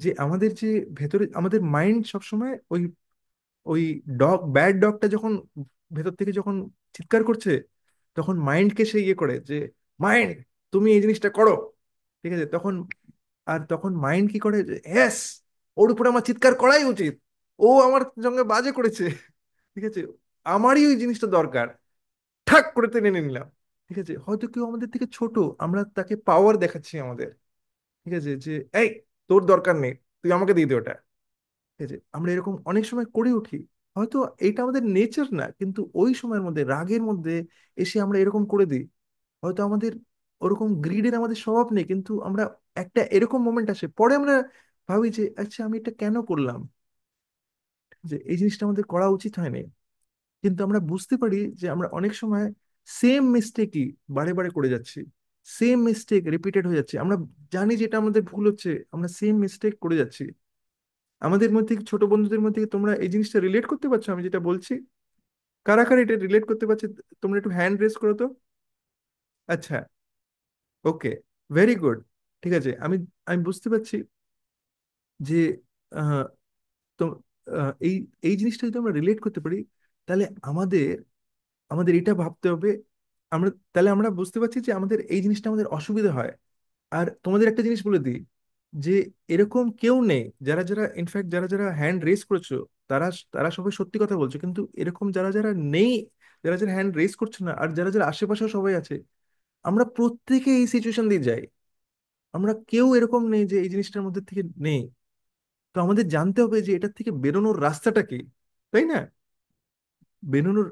যে আমাদের যে ভেতরে আমাদের মাইন্ড সবসময় ওই ওই ডগ ব্যাড ডগটা যখন ভেতর থেকে যখন চিৎকার করছে তখন মাইন্ডকে সে ইয়ে করে যে মাইন্ড তুমি এই জিনিসটা করো ঠিক আছে তখন আর তখন মাইন্ড কি করে যে হ্যাস ওর উপরে আমার চিৎকার করাই উচিত ও আমার সঙ্গে বাজে করেছে ঠিক আছে আমারই ওই জিনিসটা দরকার ঠাক করে টেনে নিলাম ঠিক আছে হয়তো কেউ আমাদের থেকে ছোট আমরা তাকে পাওয়ার দেখাচ্ছি আমাদের ঠিক আছে যে এই তোর দরকার নেই তুই আমাকে দিয়ে দে ওটা ঠিক আছে আমরা এরকম অনেক সময় করে উঠি হয়তো এটা আমাদের নেচার না কিন্তু ওই সময়ের মধ্যে রাগের মধ্যে এসে আমরা এরকম করে দিই হয়তো আমাদের ওরকম গ্রিডের আমাদের স্বভাব নেই কিন্তু আমরা একটা এরকম মোমেন্ট আসে পরে আমরা ভাবি যে আচ্ছা আমি এটা কেন করলাম যে এই জিনিসটা আমাদের করা উচিত হয়নি কিন্তু আমরা বুঝতে পারি যে আমরা অনেক সময় সেম মিস্টেকই বারে বারে করে যাচ্ছি সেম মিস্টেক রিপিটেড হয়ে যাচ্ছে আমরা জানি যেটা আমাদের ভুল হচ্ছে আমরা সেম মিস্টেক করে যাচ্ছি আমাদের মধ্যে ছোট বন্ধুদের মধ্যে তোমরা এই জিনিসটা রিলেট করতে পারছো আমি যেটা বলছি কারা কারা এটা রিলেট করতে পারছে তোমরা একটু হ্যান্ড রেস করো তো আচ্ছা ওকে ভেরি গুড ঠিক আছে আমি আমি বুঝতে পারছি যে এই এই জিনিসটা যদি আমরা রিলেট করতে পারি তাহলে আমাদের আমাদের এটা ভাবতে হবে আমরা তাহলে আমরা বুঝতে পারছি যে আমাদের এই জিনিসটা আমাদের অসুবিধা হয় আর তোমাদের একটা জিনিস বলে দিই যে এরকম কেউ নেই যারা যারা ইনফ্যাক্ট যারা যারা হ্যান্ড রেস করেছো তারা তারা সবাই সত্যি কথা বলছো কিন্তু এরকম যারা যারা নেই যারা যারা হ্যান্ড রেস করছে না আর যারা যারা আশেপাশেও সবাই আছে আমরা প্রত্যেকে এই সিচুয়েশন দিয়ে যাই আমরা কেউ এরকম নেই যে এই জিনিসটার মধ্যে থেকে নেই তো আমাদের জানতে হবে যে এটার থেকে বেরোনোর রাস্তাটা কি তাই না বেরোনোর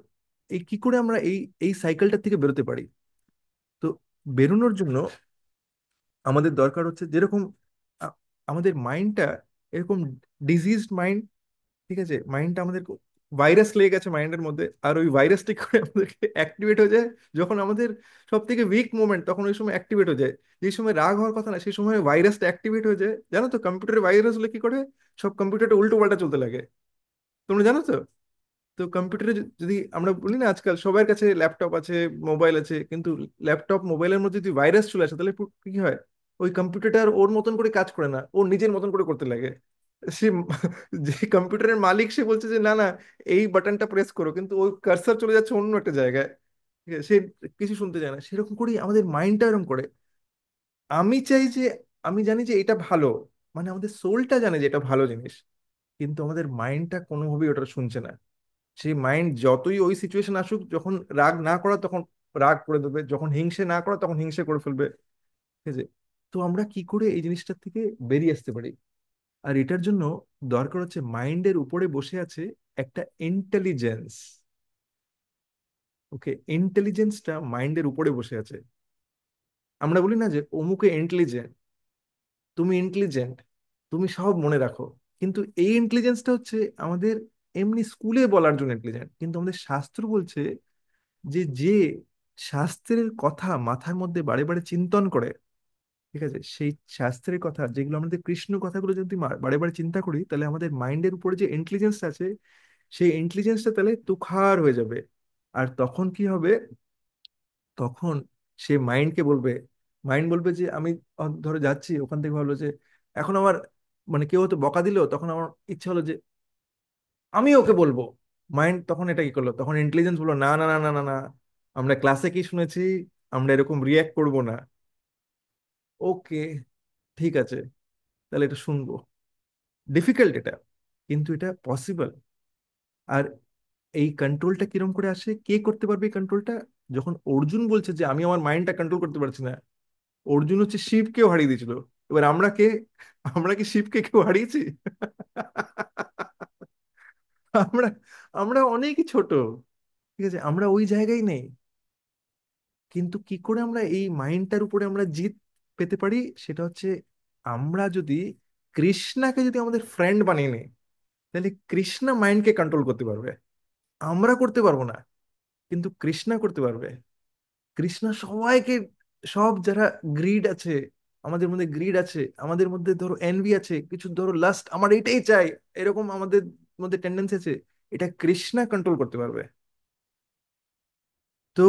এই কি করে আমরা এই এই সাইকেলটা থেকে বেরোতে পারি তো বেরোনোর জন্য আমাদের দরকার হচ্ছে যেরকম আমাদের মাইন্ডটা এরকম ডিজিজড মাইন্ড ঠিক আছে মাইন্ডটা আমাদের ভাইরাস লেগে গেছে মাইন্ডের মধ্যে আর ওই ভাইরাসটি করে আমাদেরকে অ্যাক্টিভেট হয়ে যায় যখন আমাদের সব থেকে উইক মোমেন্ট তখন ওই সময় অ্যাক্টিভেট হয়ে যায় যে সময় রাগ হওয়ার কথা না সেই সময় ভাইরাসটা অ্যাক্টিভেট হয়ে যায় জানো তো কম্পিউটারে ভাইরাস হলে কি করে সব কম্পিউটারটা উল্টো পাল্টা চলতে লাগে তোমরা জানো তো তো কম্পিউটারে যদি আমরা বলি না আজকাল সবার কাছে ল্যাপটপ আছে মোবাইল আছে কিন্তু ল্যাপটপ মোবাইলের মধ্যে যদি ভাইরাস চলে আসে তাহলে কি হয় ওই কম্পিউটারটা আর ওর মতন করে কাজ করে না ও নিজের মতন করে করতে লাগে সে যে কম্পিউটারের মালিক সে বলছে যে না না এই বাটনটা প্রেস করো কিন্তু ওই কার্সার চলে যাচ্ছে অন্য একটা জায়গায় সে কিছু শুনতে চায় না সেরকম করেই আমাদের মাইন্ডটা এরকম করে আমি চাই যে আমি জানি যে এটা ভালো মানে আমাদের সোলটা জানে যে এটা ভালো জিনিস কিন্তু আমাদের মাইন্ডটা কোনোভাবেই ওটা শুনছে না সেই মাইন্ড যতই ওই সিচুয়েশন আসুক যখন রাগ না করা তখন রাগ করে দেবে যখন হিংসে না করা তখন হিংসে করে ফেলবে ঠিক আছে তো আমরা কি করে এই জিনিসটার থেকে বেরিয়ে আসতে পারি আর এটার জন্য দরকার হচ্ছে মাইন্ডের উপরে বসে আছে একটা ইন্টেলিজেন্স ওকে ইন্টেলিজেন্সটা মাইন্ডের উপরে বসে আছে আমরা বলি না যে অমুকে ইন্টেলিজেন্ট তুমি ইন্টেলিজেন্ট তুমি সব মনে রাখো কিন্তু এই ইন্টেলিজেন্সটা হচ্ছে আমাদের এমনি স্কুলে বলার জন্য ইন্টেলিজেন্ট কিন্তু আমাদের শাস্ত্র বলছে যে যে শাস্ত্রের কথা মাথার মধ্যে বারে বারে চিন্তন করে ঠিক আছে সেই শাস্ত্রের কথা যেগুলো আমাদের কৃষ্ণ কথাগুলো যদি বারে বারে চিন্তা করি তাহলে আমাদের মাইন্ডের উপরে যে ইন্টেলিজেন্স আছে সেই ইন্টেলিজেন্সটা তাহলে তুখার হয়ে যাবে আর তখন কি হবে তখন সে মাইন্ডকে বলবে মাইন্ড বলবে যে আমি ধরো যাচ্ছি ওখান থেকে ভাবলো যে এখন আমার মানে কেউ হয়তো বকা দিলেও তখন আমার ইচ্ছা হলো যে আমি ওকে বলবো মাইন্ড তখন এটা কি করলো তখন ইন্টেলিজেন্স বললো না না না না না না আমরা ক্লাসে কি শুনেছি আমরা এরকম রিয়্যাক্ট করব না ওকে ঠিক আছে তাহলে এটা শুনবো ডিফিকাল্ট এটা কিন্তু এটা পসিবল আর এই কন্ট্রোলটা কিরম করে আসে কে করতে পারবে এই কন্ট্রোলটা যখন অর্জুন বলছে যে আমি আমার মাইন্ডটা কন্ট্রোল করতে পারছি না অর্জুন হচ্ছে শিবকেও হারিয়ে দিয়েছিল এবার আমরা কে আমরা কি শিবকে কেউ হারিয়েছি আমরা আমরা অনেক ছোট ঠিক আছে আমরা ওই জায়গায় নেই কিন্তু কি করে আমরা এই মাইন্ডটার উপরে আমরা জিত পেতে পারি সেটা হচ্ছে আমরা যদি কৃষ্ণাকে যদি আমাদের ফ্রেন্ড বানিয়ে নিই তাহলে কৃষ্ণা মাইন্ডকে কন্ট্রোল করতে পারবে আমরা করতে পারবো না কিন্তু কৃষ্ণা করতে পারবে কৃষ্ণা সবাইকে সব যারা গ্রিড আছে আমাদের মধ্যে গ্রিড আছে আমাদের মধ্যে ধরো এনভি আছে কিছু ধরো লাস্ট আমার এটাই চাই এরকম আমাদের মধ্যে টেন্ডেন্সি আছে এটা কৃষ্ণা কন্ট্রোল করতে পারবে তো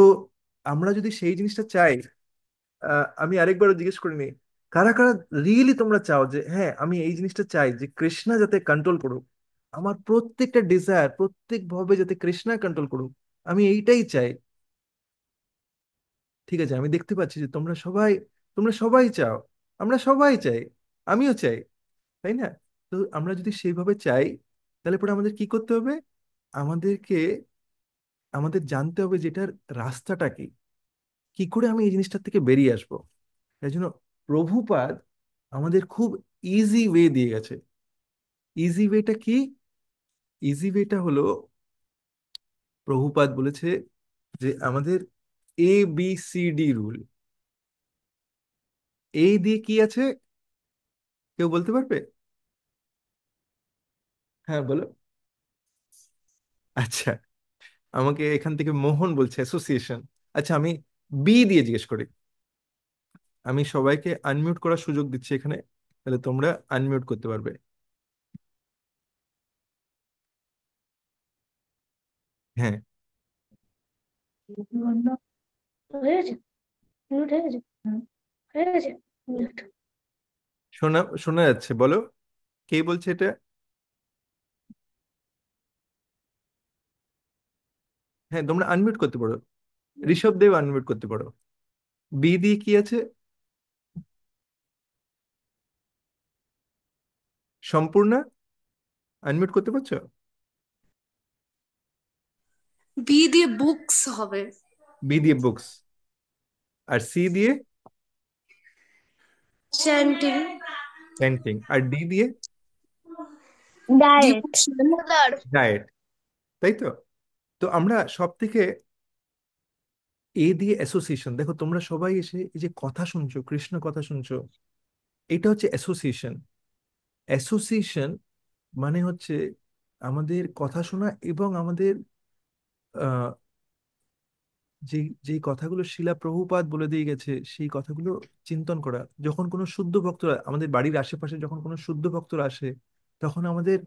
আমরা যদি সেই জিনিসটা চাই আমি আরেকবার জিজ্ঞেস করিনি কারা কারা রিয়েলি তোমরা চাও যে হ্যাঁ আমি এই জিনিসটা চাই যে কৃষ্ণা যাতে কন্ট্রোল করুক আমার প্রত্যেকটা ডিজায়ার প্রত্যেক ভাবে যাতে কৃষ্ণা কন্ট্রোল করুক আমি এইটাই চাই ঠিক আছে আমি দেখতে পাচ্ছি যে তোমরা সবাই তোমরা সবাই চাও আমরা সবাই চাই আমিও চাই তাই না তো আমরা যদি সেইভাবে চাই তাহলে পরে আমাদের কি করতে হবে আমাদেরকে আমাদের জানতে হবে যেটার রাস্তাটা কি কি করে আমি এই জিনিসটার থেকে বেরিয়ে আসব তাই জন্য প্রভুপাদ আমাদের খুব ইজি ওয়ে দিয়ে গেছে ইজি ওয়েটা কি ইজি ওয়েটা হলো প্রভুপাদ বলেছে যে আমাদের A B C D rule A দিয়ে কি আছে কেউ বলতে পারবে হ্যাঁ বলো আচ্ছা আমাকে এখান থেকে মোহন বলছে অ্যাসোসিয়েশন আচ্ছা আমি বি দিয়ে জিজ্ঞেস করি আমি সবাইকে আনমিউট করার সুযোগ দিচ্ছি এখানে তাহলে তোমরা আনমিউট করতে পারবে হ্যাঁ শোনা শোনা যাচ্ছে বলো কে বলছে এটা হ্যাঁ তোমরা আনমিউট করতে পারো ঋষভ দেব আনমিউট করতে পারো বি দিয়ে কি আছে সম্পূর্ণ আনমিউট করতে পারছো বি দিয়ে বুকস হবে বি দিয়ে বুকস আর সি দিয়ে চ্যান্টিং চ্যান্টিং আর ডি দিয়ে ডায়েট ডায়েট তাই তো তো আমরা সব থেকে এ দিয়ে অ্যাসোসিয়েশন দেখো তোমরা সবাই এসে এই যে কথা শুনছো কৃষ্ণ কথা শুনছো এটা হচ্ছে অ্যাসোসিয়েশন অ্যাসোসিয়েশন মানে হচ্ছে আমাদের কথা শোনা এবং আমাদের যে যে কথাগুলো শিলা প্রভুপাত বলে দিয়ে গেছে সেই কথাগুলো চিন্তন করা যখন কোনো শুদ্ধ ভক্তরা আমাদের বাড়ির আশেপাশে যখন কোনো শুদ্ধ ভক্তরা আসে তখন আমাদের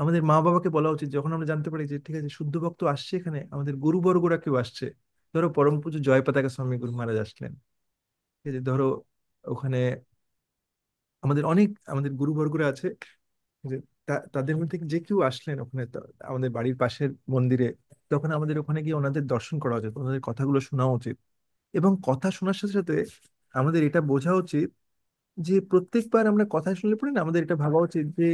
আমাদের মা বাবাকে বলা উচিত যখন আমরা জানতে পারি যে ঠিক আছে শুদ্ধ ভক্ত আসছে এখানে আমাদের গুরুবর্গরা কেউ আসছে ধরো পরম পুজো জয় পতাকা স্বামী গুরু মহারাজ আসলেন ঠিক আছে ধরো ওখানে আমাদের অনেক আমাদের গুরুবর্গরা আছে যে তাদের মধ্যে যে কেউ আসলেন ওখানে আমাদের বাড়ির পাশের মন্দিরে তখন আমাদের ওখানে গিয়ে ওনাদের দর্শন করা উচিত ওনাদের কথাগুলো শোনা উচিত এবং কথা শোনার সাথে সাথে আমাদের এটা বোঝা উচিত যে প্রত্যেকবার আমরা কথা শুনলে পরে না আমাদের এটা ভাবা উচিত যে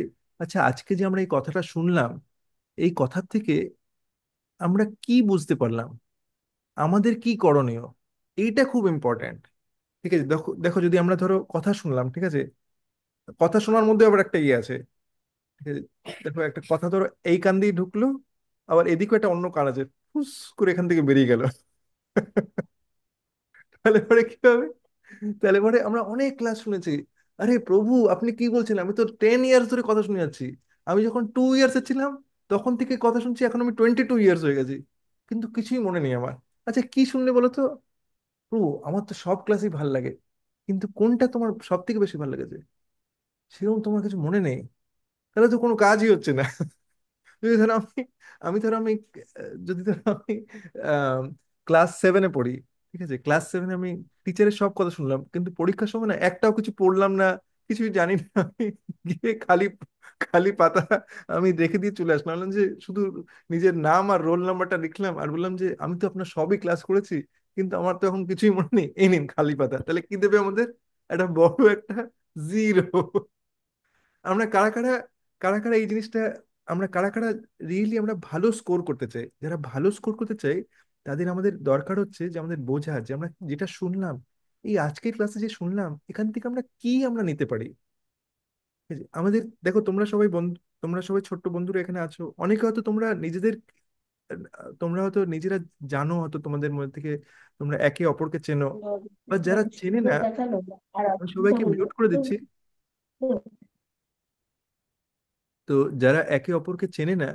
আচ্ছা আজকে যে আমরা এই কথাটা শুনলাম এই কথার থেকে আমরা কি বুঝতে পারলাম আমাদের কি করণীয় এইটা খুব ইম্পর্ট্যান্ট ঠিক আছে দেখো দেখো যদি আমরা ধরো কথা শুনলাম ঠিক আছে কথা শোনার মধ্যে আবার একটা ইয়ে আছে ঠিক আছে দেখো একটা কথা ধরো এই কান দিয়ে ঢুকলো আবার এদিকে একটা অন্য কান আছে ফুস করে এখান থেকে বেরিয়ে গেল তাহলে পরে কি হবে তাহলে পরে আমরা অনেক ক্লাস শুনেছি আরে প্রভু আপনি কি বলছেন আমি তো টেন ইয়ার্স ধরে কথা শুনে যাচ্ছি আমি যখন টু এ ছিলাম তখন থেকে কথা শুনছি এখন আমি টোয়েন্টি টু ইয়ার্স হয়ে গেছি কিন্তু কিছুই মনে নেই আমার আচ্ছা কি শুনলে বলো তো প্রভু আমার তো সব ক্লাসই ভাল লাগে কিন্তু কোনটা তোমার সব থেকে বেশি ভালো লেগেছে সেরকম তোমার কিছু মনে নেই তাহলে তো কোনো কাজই হচ্ছে না যদি ধরো আমি আমি ধরো আমি যদি ধরো আমি ক্লাস সেভেনে পড়ি ঠিক আছে ক্লাস সেভেনে আমি টিচারের সব কথা শুনলাম কিন্তু পরীক্ষার সময় না একটাও কিছু পড়লাম না কিছুই জানি না আমি গিয়ে খালি খালি পাতা আমি রেখে দিয়ে চলে আসলাম বললাম যে শুধু নিজের নাম আর রোল নাম্বারটা লিখলাম আর বললাম যে আমি তো আপনার সবই ক্লাস করেছি কিন্তু আমার তো এখন কিছুই মনে নেই এই নিন খালি পাতা তাহলে কি দেবে আমাদের একটা বড় একটা জিরো আমরা কারা কারা কারা কারা এই জিনিসটা আমরা কারা কারা রিয়েলি আমরা ভালো স্কোর করতে চাই যারা ভালো স্কোর করতে চাই তাদের আমাদের দরকার হচ্ছে যে আমাদের বোঝা যে আমরা যেটা শুনলাম এই আজকের ক্লাসে যে শুনলাম এখান থেকে আমরা কি আমরা নিতে পারি আমাদের দেখো তোমরা সবাই বন্ধু তোমরা সবাই ছোট্ট বন্ধুরা এখানে আছো অনেকে হয়তো তোমরা নিজেদের তোমরা হয়তো নিজেরা জানো হয়তো তোমাদের মধ্যে থেকে তোমরা একে অপরকে চেনো বা যারা চেনে না সবাইকে মিউট করে দিচ্ছি তো যারা একে অপরকে চেনে না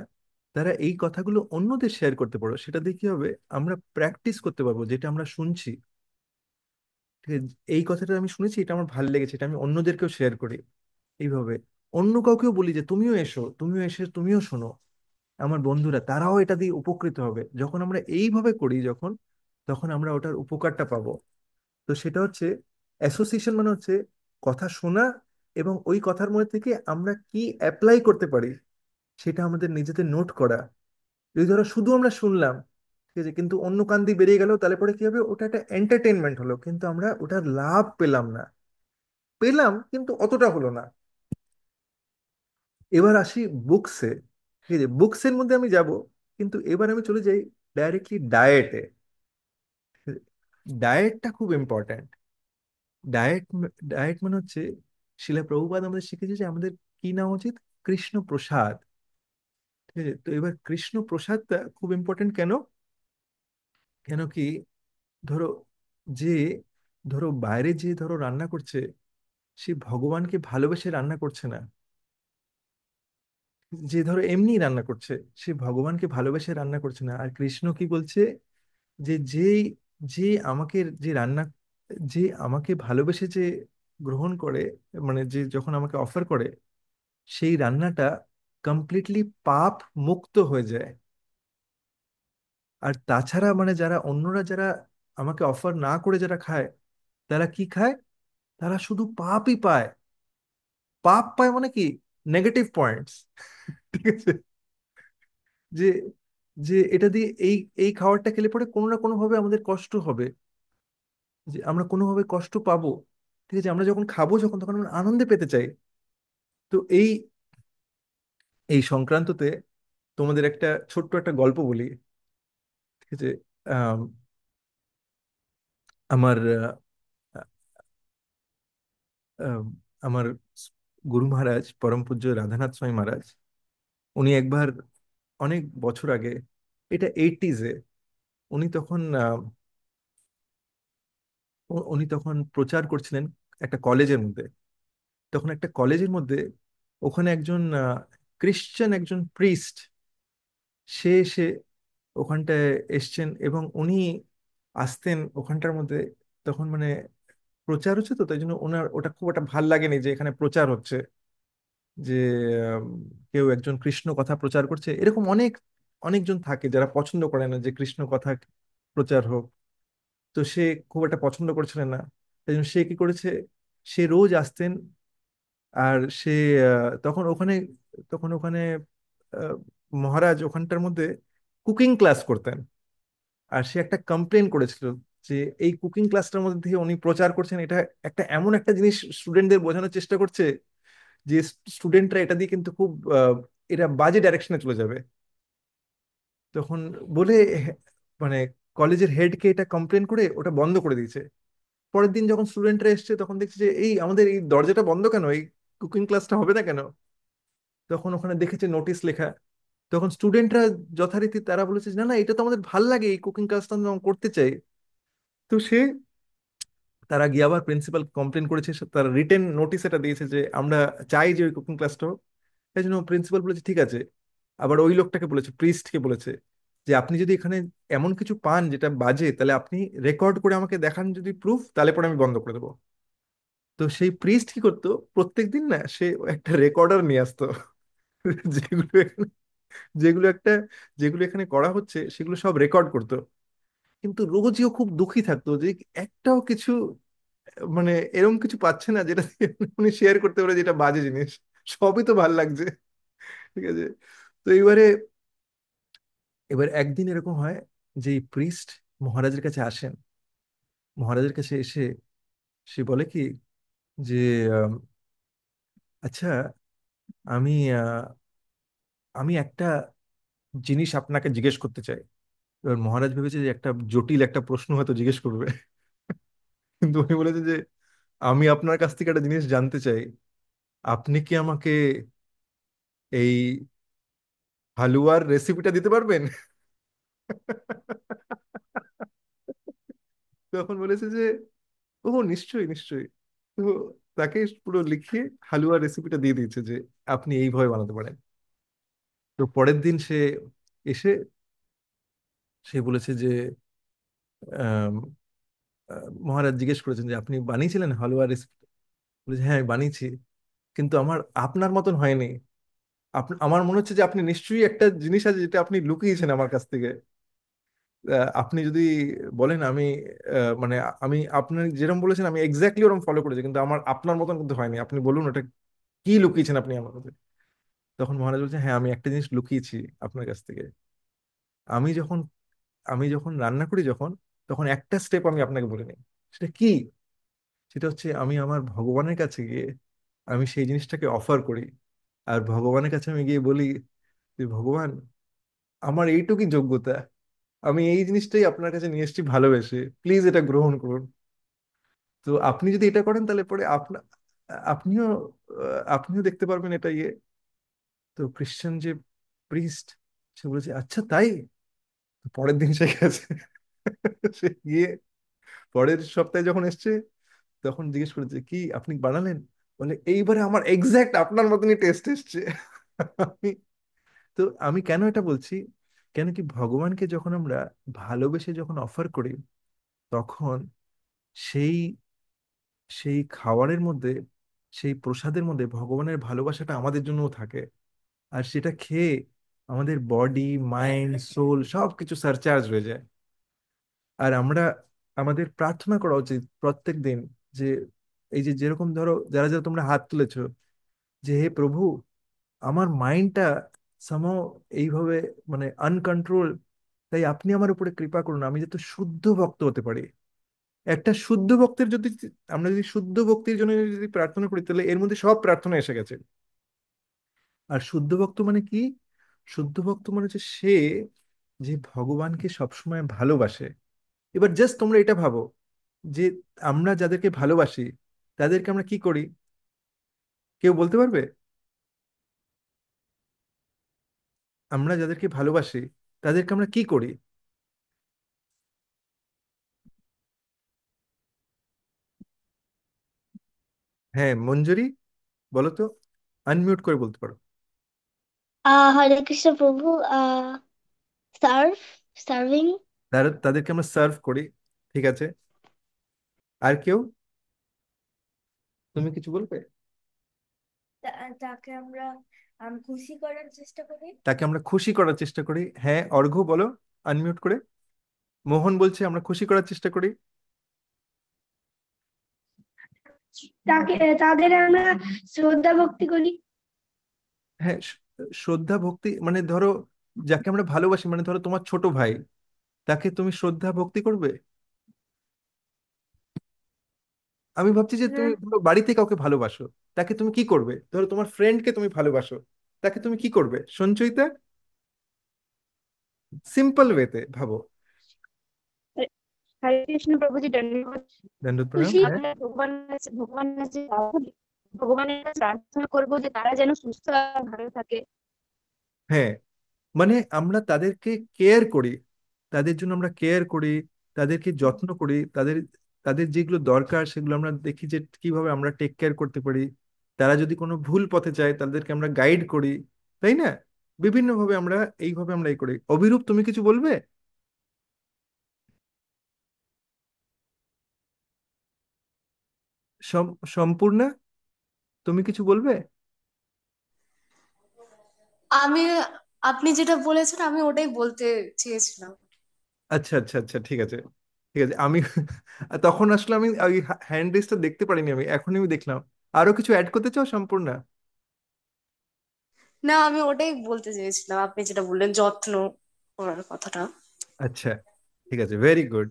তারা এই কথাগুলো অন্যদের শেয়ার করতে পারো সেটা দিয়ে কি হবে আমরা প্র্যাকটিস করতে পারবো যেটা আমরা শুনছি এই কথাটা আমি শুনেছি এটা আমার ভালো লেগেছে এটা আমি অন্যদেরকেও শেয়ার করি এইভাবে অন্য কাউকেও বলি যে তুমিও এসো তুমিও এসে তুমিও শোনো আমার বন্ধুরা তারাও এটা দিয়ে উপকৃত হবে যখন আমরা এইভাবে করি যখন তখন আমরা ওটার উপকারটা পাবো তো সেটা হচ্ছে অ্যাসোসিয়েশন মানে হচ্ছে কথা শোনা এবং ওই কথার মধ্যে থেকে আমরা কি অ্যাপ্লাই করতে পারি সেটা আমাদের নিজেদের নোট করা যদি ধরো শুধু আমরা শুনলাম ঠিক আছে কিন্তু অন্য কান দিয়ে বেরিয়ে গেল তাহলে পরে কি হবে ওটা একটা এন্টারটেনমেন্ট হলো কিন্তু আমরা ওটার লাভ পেলাম না পেলাম কিন্তু অতটা হলো না এবার আসি বুকসে ঠিক আছে বুকসের মধ্যে আমি যাব কিন্তু এবার আমি চলে যাই ডাইরেক্টলি ডায়েটে ডায়েটটা খুব ইম্পর্ট্যান্ট ডায়েট ডায়েট মানে হচ্ছে শিলা প্রভুপাদ আমাদের শিখেছে যে আমাদের কি নেওয়া উচিত কৃষ্ণ প্রসাদ তো এবার কৃষ্ণ প্রসাদটা খুব ইম্পর্টেন্ট কেন কেন কি ধরো যে ধরো বাইরে যে ধরো রান্না করছে সে ভগবানকে ভালোবেসে রান্না করছে না যে ধরো এমনি রান্না করছে সে ভগবানকে ভালোবেসে রান্না করছে না আর কৃষ্ণ কি বলছে যে যেই যে আমাকে যে রান্না যে আমাকে ভালোবেসে যে গ্রহণ করে মানে যে যখন আমাকে অফার করে সেই রান্নাটা কমপ্লিটলি পাপ মুক্ত হয়ে যায় আর তাছাড়া মানে যারা অন্যরা যারা আমাকে অফার না করে যারা খায় তারা কি খায় তারা শুধু পাপই পায় পাপ পায় মানে কি নেগেটিভ পয়েন্টস ঠিক আছে যে যে এটা দিয়ে এই এই খাবারটা খেলে পরে কোনো না কোনোভাবে আমাদের কষ্ট হবে যে আমরা কোনোভাবে কষ্ট পাবো ঠিক আছে আমরা যখন খাবো যখন তখন আমরা আনন্দে পেতে চাই তো এই এই সংক্রান্ততে তোমাদের একটা ছোট্ট একটা গল্প বলি ঠিক আছে আমার আমার গুরু মহারাজ পরম পূজ্য রাধানাথ স্বামী মহারাজ উনি একবার অনেক বছর আগে এটা এইটিজে উনি তখন উনি তখন প্রচার করছিলেন একটা কলেজের মধ্যে তখন একটা কলেজের মধ্যে ওখানে একজন ক্রিশ্চান একজন প্রিস্ট সে এসে ওখানটায় এসছেন এবং উনি আসতেন ওখানটার মধ্যে তখন মানে প্রচার হচ্ছে তো তাই জন্য ওনার ওটা খুব একটা ভাল লাগেনি যে এখানে প্রচার হচ্ছে যে কেউ একজন কৃষ্ণ কথা প্রচার করছে এরকম অনেক অনেকজন থাকে যারা পছন্দ করে না যে কৃষ্ণ কথা প্রচার হোক তো সে খুব একটা পছন্দ করছিলেন না তাই জন্য সে কি করেছে সে রোজ আসতেন আর সে তখন ওখানে তখন ওখানে মহারাজ ওখানটার মধ্যে কুকিং ক্লাস করতেন আর সে একটা কমপ্লেন করেছিল যে এই কুকিং ক্লাসটার মধ্যে থেকে উনি প্রচার করছেন এটা একটা এমন একটা জিনিস স্টুডেন্টদের বোঝানোর চেষ্টা করছে যে স্টুডেন্টরা এটা দিয়ে কিন্তু খুব এটা বাজে ডাইরেকশনে চলে যাবে তখন বলে মানে কলেজের হেডকে এটা কমপ্লেন করে ওটা বন্ধ করে দিয়েছে পরের দিন যখন স্টুডেন্টরা এসছে তখন দেখছে যে এই আমাদের এই দরজাটা বন্ধ কেন এই কুকিং ক্লাসটা হবে না কেন তখন ওখানে দেখেছে নোটিস লেখা তখন স্টুডেন্টরা যথারীতি তারা বলেছে না না এটা তো আমাদের ভাল লাগে এই কুকিং কাজটা করতে চাই তো সে তারা গিয়ে আবার প্রিন্সিপাল কমপ্লেন করেছে তারা রিটেন নোটিস এটা দিয়েছে যে আমরা চাই যে ওই কুকিং ক্লাসটা হোক তাই জন্য প্রিন্সিপাল বলেছে ঠিক আছে আবার ওই লোকটাকে বলেছে প্রিস্টকে বলেছে যে আপনি যদি এখানে এমন কিছু পান যেটা বাজে তাহলে আপনি রেকর্ড করে আমাকে দেখান যদি প্রুফ তাহলে পরে আমি বন্ধ করে দেবো তো সেই প্রিস্ট কি করতো প্রত্যেক দিন না সে একটা রেকর্ডার নিয়ে আসতো যেগুলো যেগুলো একটা যেগুলো এখানে করা হচ্ছে সেগুলো সব রেকর্ড করতো কিন্তু রোজিও খুব দুঃখী থাকতো যে একটাও কিছু মানে এরকম কিছু পাচ্ছে না যেটা উনি শেয়ার করতে পারে যেটা বাজে জিনিস সবই তো ভাল লাগছে ঠিক আছে তো এবারে এবার একদিন এরকম হয় যে প্রিস্ট মহারাজের কাছে আসেন মহারাজের কাছে এসে সে বলে কি যে আচ্ছা আমি আহ, আমি একটা জিনিস আপনাকে জিজ্ঞেস করতে চাই এবার মহারাজ ভেবেছে যে একটা জটিল একটা প্রশ্ন হয়তো জিজ্ঞেস করবে কিন্তু উনি বলেছে যে আমি আপনার কাছ থেকে একটা জিনিস জানতে চাই আপনি কি আমাকে এই হালুয়ার রেসিপিটা দিতে পারবেন তখন বলেছে যে ও নিশ্চয়ই নিশ্চয়ই তো তাকে পুরো লিখে হালুয়া রেসিপিটা দিয়ে দিয়েছে যে আপনি এইভাবে বানাতে পারেন তো পরের দিন সে এসে সে বলেছে যে মহারাজ জিজ্ঞেস করেছেন যে আপনি বানিয়েছিলেন হালুয়া রেসিপি বলেছে হ্যাঁ আমি বানিয়েছি কিন্তু আমার আপনার মতন হয়নি আমার মনে হচ্ছে যে আপনি নিশ্চয়ই একটা জিনিস আছে যেটা আপনি লুকিয়েছেন আমার কাছ থেকে আপনি যদি বলেন আমি মানে আমি আপনার যেরকম বলেছেন আমি এক্স্যাক্টলি ওরকম ফলো করেছি কিন্তু আমার আপনার মতন কিন্তু হয়নি আপনি বলুন ওটা কি লুকিয়েছেন আপনি আমার কাছে তখন মহারাজ বলছে হ্যাঁ আমি একটা জিনিস লুকিয়েছি আপনার কাছ থেকে আমি যখন আমি যখন রান্না করি যখন তখন একটা স্টেপ আমি আপনাকে বলে নিই সেটা কি সেটা হচ্ছে আমি আমার ভগবানের কাছে গিয়ে আমি সেই জিনিসটাকে অফার করি আর ভগবানের কাছে আমি গিয়ে বলি যে ভগবান আমার এইটুকুই যোগ্যতা আমি এই জিনিসটাই আপনার কাছে নিয়ে এসেছি ভালোবেসে প্লিজ এটা গ্রহণ করুন তো আপনি যদি এটা করেন তাহলে পরে আপনা আপনিও আপনিও দেখতে পারবেন এটা ইয়ে তো খ্রিস্টান যে প্রিস্ট সে বলেছে আচ্ছা তাই পরের দিন সে গেছে সে গিয়ে পরের সপ্তাহে যখন এসছে তখন জিজ্ঞেস করেছে কি আপনি বানালেন বলে এইবারে আমার এক্স্যাক্ট আপনার মতনই টেস্ট এসছে তো আমি কেন এটা বলছি কেন কি ভগবানকে যখন আমরা ভালোবেসে যখন অফার করি তখন সেই সেই খাওয়ারের মধ্যে সেই প্রসাদের মধ্যে ভগবানের ভালোবাসাটা আমাদের জন্যও থাকে আর সেটা খেয়ে আমাদের বডি মাইন্ড সোল সবকিছু সারচার্জ হয়ে যায় আর আমরা আমাদের প্রার্থনা করা উচিত প্রত্যেক দিন যে এই যে যেরকম ধরো যারা যারা তোমরা হাত তুলেছো যে হে প্রভু আমার মাইন্ডটা সামহাও এইভাবে মানে আনকন্ট্রোল তাই আপনি আমার উপরে কৃপা করুন আমি যাতে শুদ্ধ ভক্ত হতে পারি একটা শুদ্ধ ভক্তের যদি আমরা যদি শুদ্ধ ভক্তির জন্য যদি প্রার্থনা করি তাহলে এর মধ্যে সব প্রার্থনা এসে গেছে আর শুদ্ধ ভক্ত মানে কি শুদ্ধ ভক্ত মানে হচ্ছে সে যে ভগবানকে সবসময় ভালোবাসে এবার জাস্ট তোমরা এটা ভাবো যে আমরা যাদেরকে ভালোবাসি তাদেরকে আমরা কি করি কেউ বলতে পারবে আমরা যাদেরকে ভালোবাসি তাদেরকে আমরা কি করি হ্যাঁ মঞ্জুরি বলতো আনমিউট করে বলতে পারো আহ হরে কৃষ্ণ প্রভু আহ সার্ভ সার্ভিং তারা তাদেরকে আমরা সার্ভ করি ঠিক আছে আর কেউ তুমি কিছু বলবে তাকে আমরা খুশি করার চেষ্টা করি তাকে আমরা খুশি করার চেষ্টা করি হ্যাঁ অর্ঘ্য বলো আনমিউট করে মোহন বলছে আমরা খুশি করার চেষ্টা করি তাকে তাদের আমরা শ্রদ্ধা ভক্তি করি হ্যাঁ শ্রদ্ধা ভক্তি মানে ধরো যাকে আমরা ভালোবাসি মানে ধরো তোমার ছোট ভাই তাকে তুমি শ্রদ্ধা ভক্তি করবে আমি ভাবছি যে হ্যাঁ। তুমি বাড়িতে কাউকে ভালোবাসো তাকে তুমি কি করবে ধরো তোমার ফ্রেন্ডকে তুমি ভালোবাসো তাকে তুমি কি করবে সঞ্চয়িতা সিম্পল ওয়েতে ভাবো হ্যাঁ মানে আমরা তাদেরকে কেয়ার করি তাদের জন্য আমরা কেয়ার করি তাদেরকে যত্ন করি তাদের তাদের যেগুলো দরকার সেগুলো আমরা দেখি যে কিভাবে আমরা টেক কেয়ার করতে পারি তারা যদি কোনো ভুল পথে যায় তাদেরকে আমরা গাইড করি তাই না বিভিন্নভাবে আমরা এইভাবে আমরা এই করি অবিরূপ তুমি কিছু বলবে সম্পূর্ণ সম্পূর্ণা তুমি কিছু বলবে আমি আপনি যেটা বলেছেন আমি ওটাই বলতে চেয়েছিলাম আচ্ছা আচ্ছা আচ্ছা ঠিক আছে ঠিক আছে আমি তখন আসলে আমি হ্যান্ড রেজটা দেখতে পারিনি আমি এখনই আমি দেখলাম আরো কিছু অ্যাড করতে চাও সম্পূর্ণা না আমি ওটাই বলতে চেয়েছিলাম আপনি যেটা বললেন যত্ন করার কথাটা আচ্ছা ঠিক আছে ভেরি গুড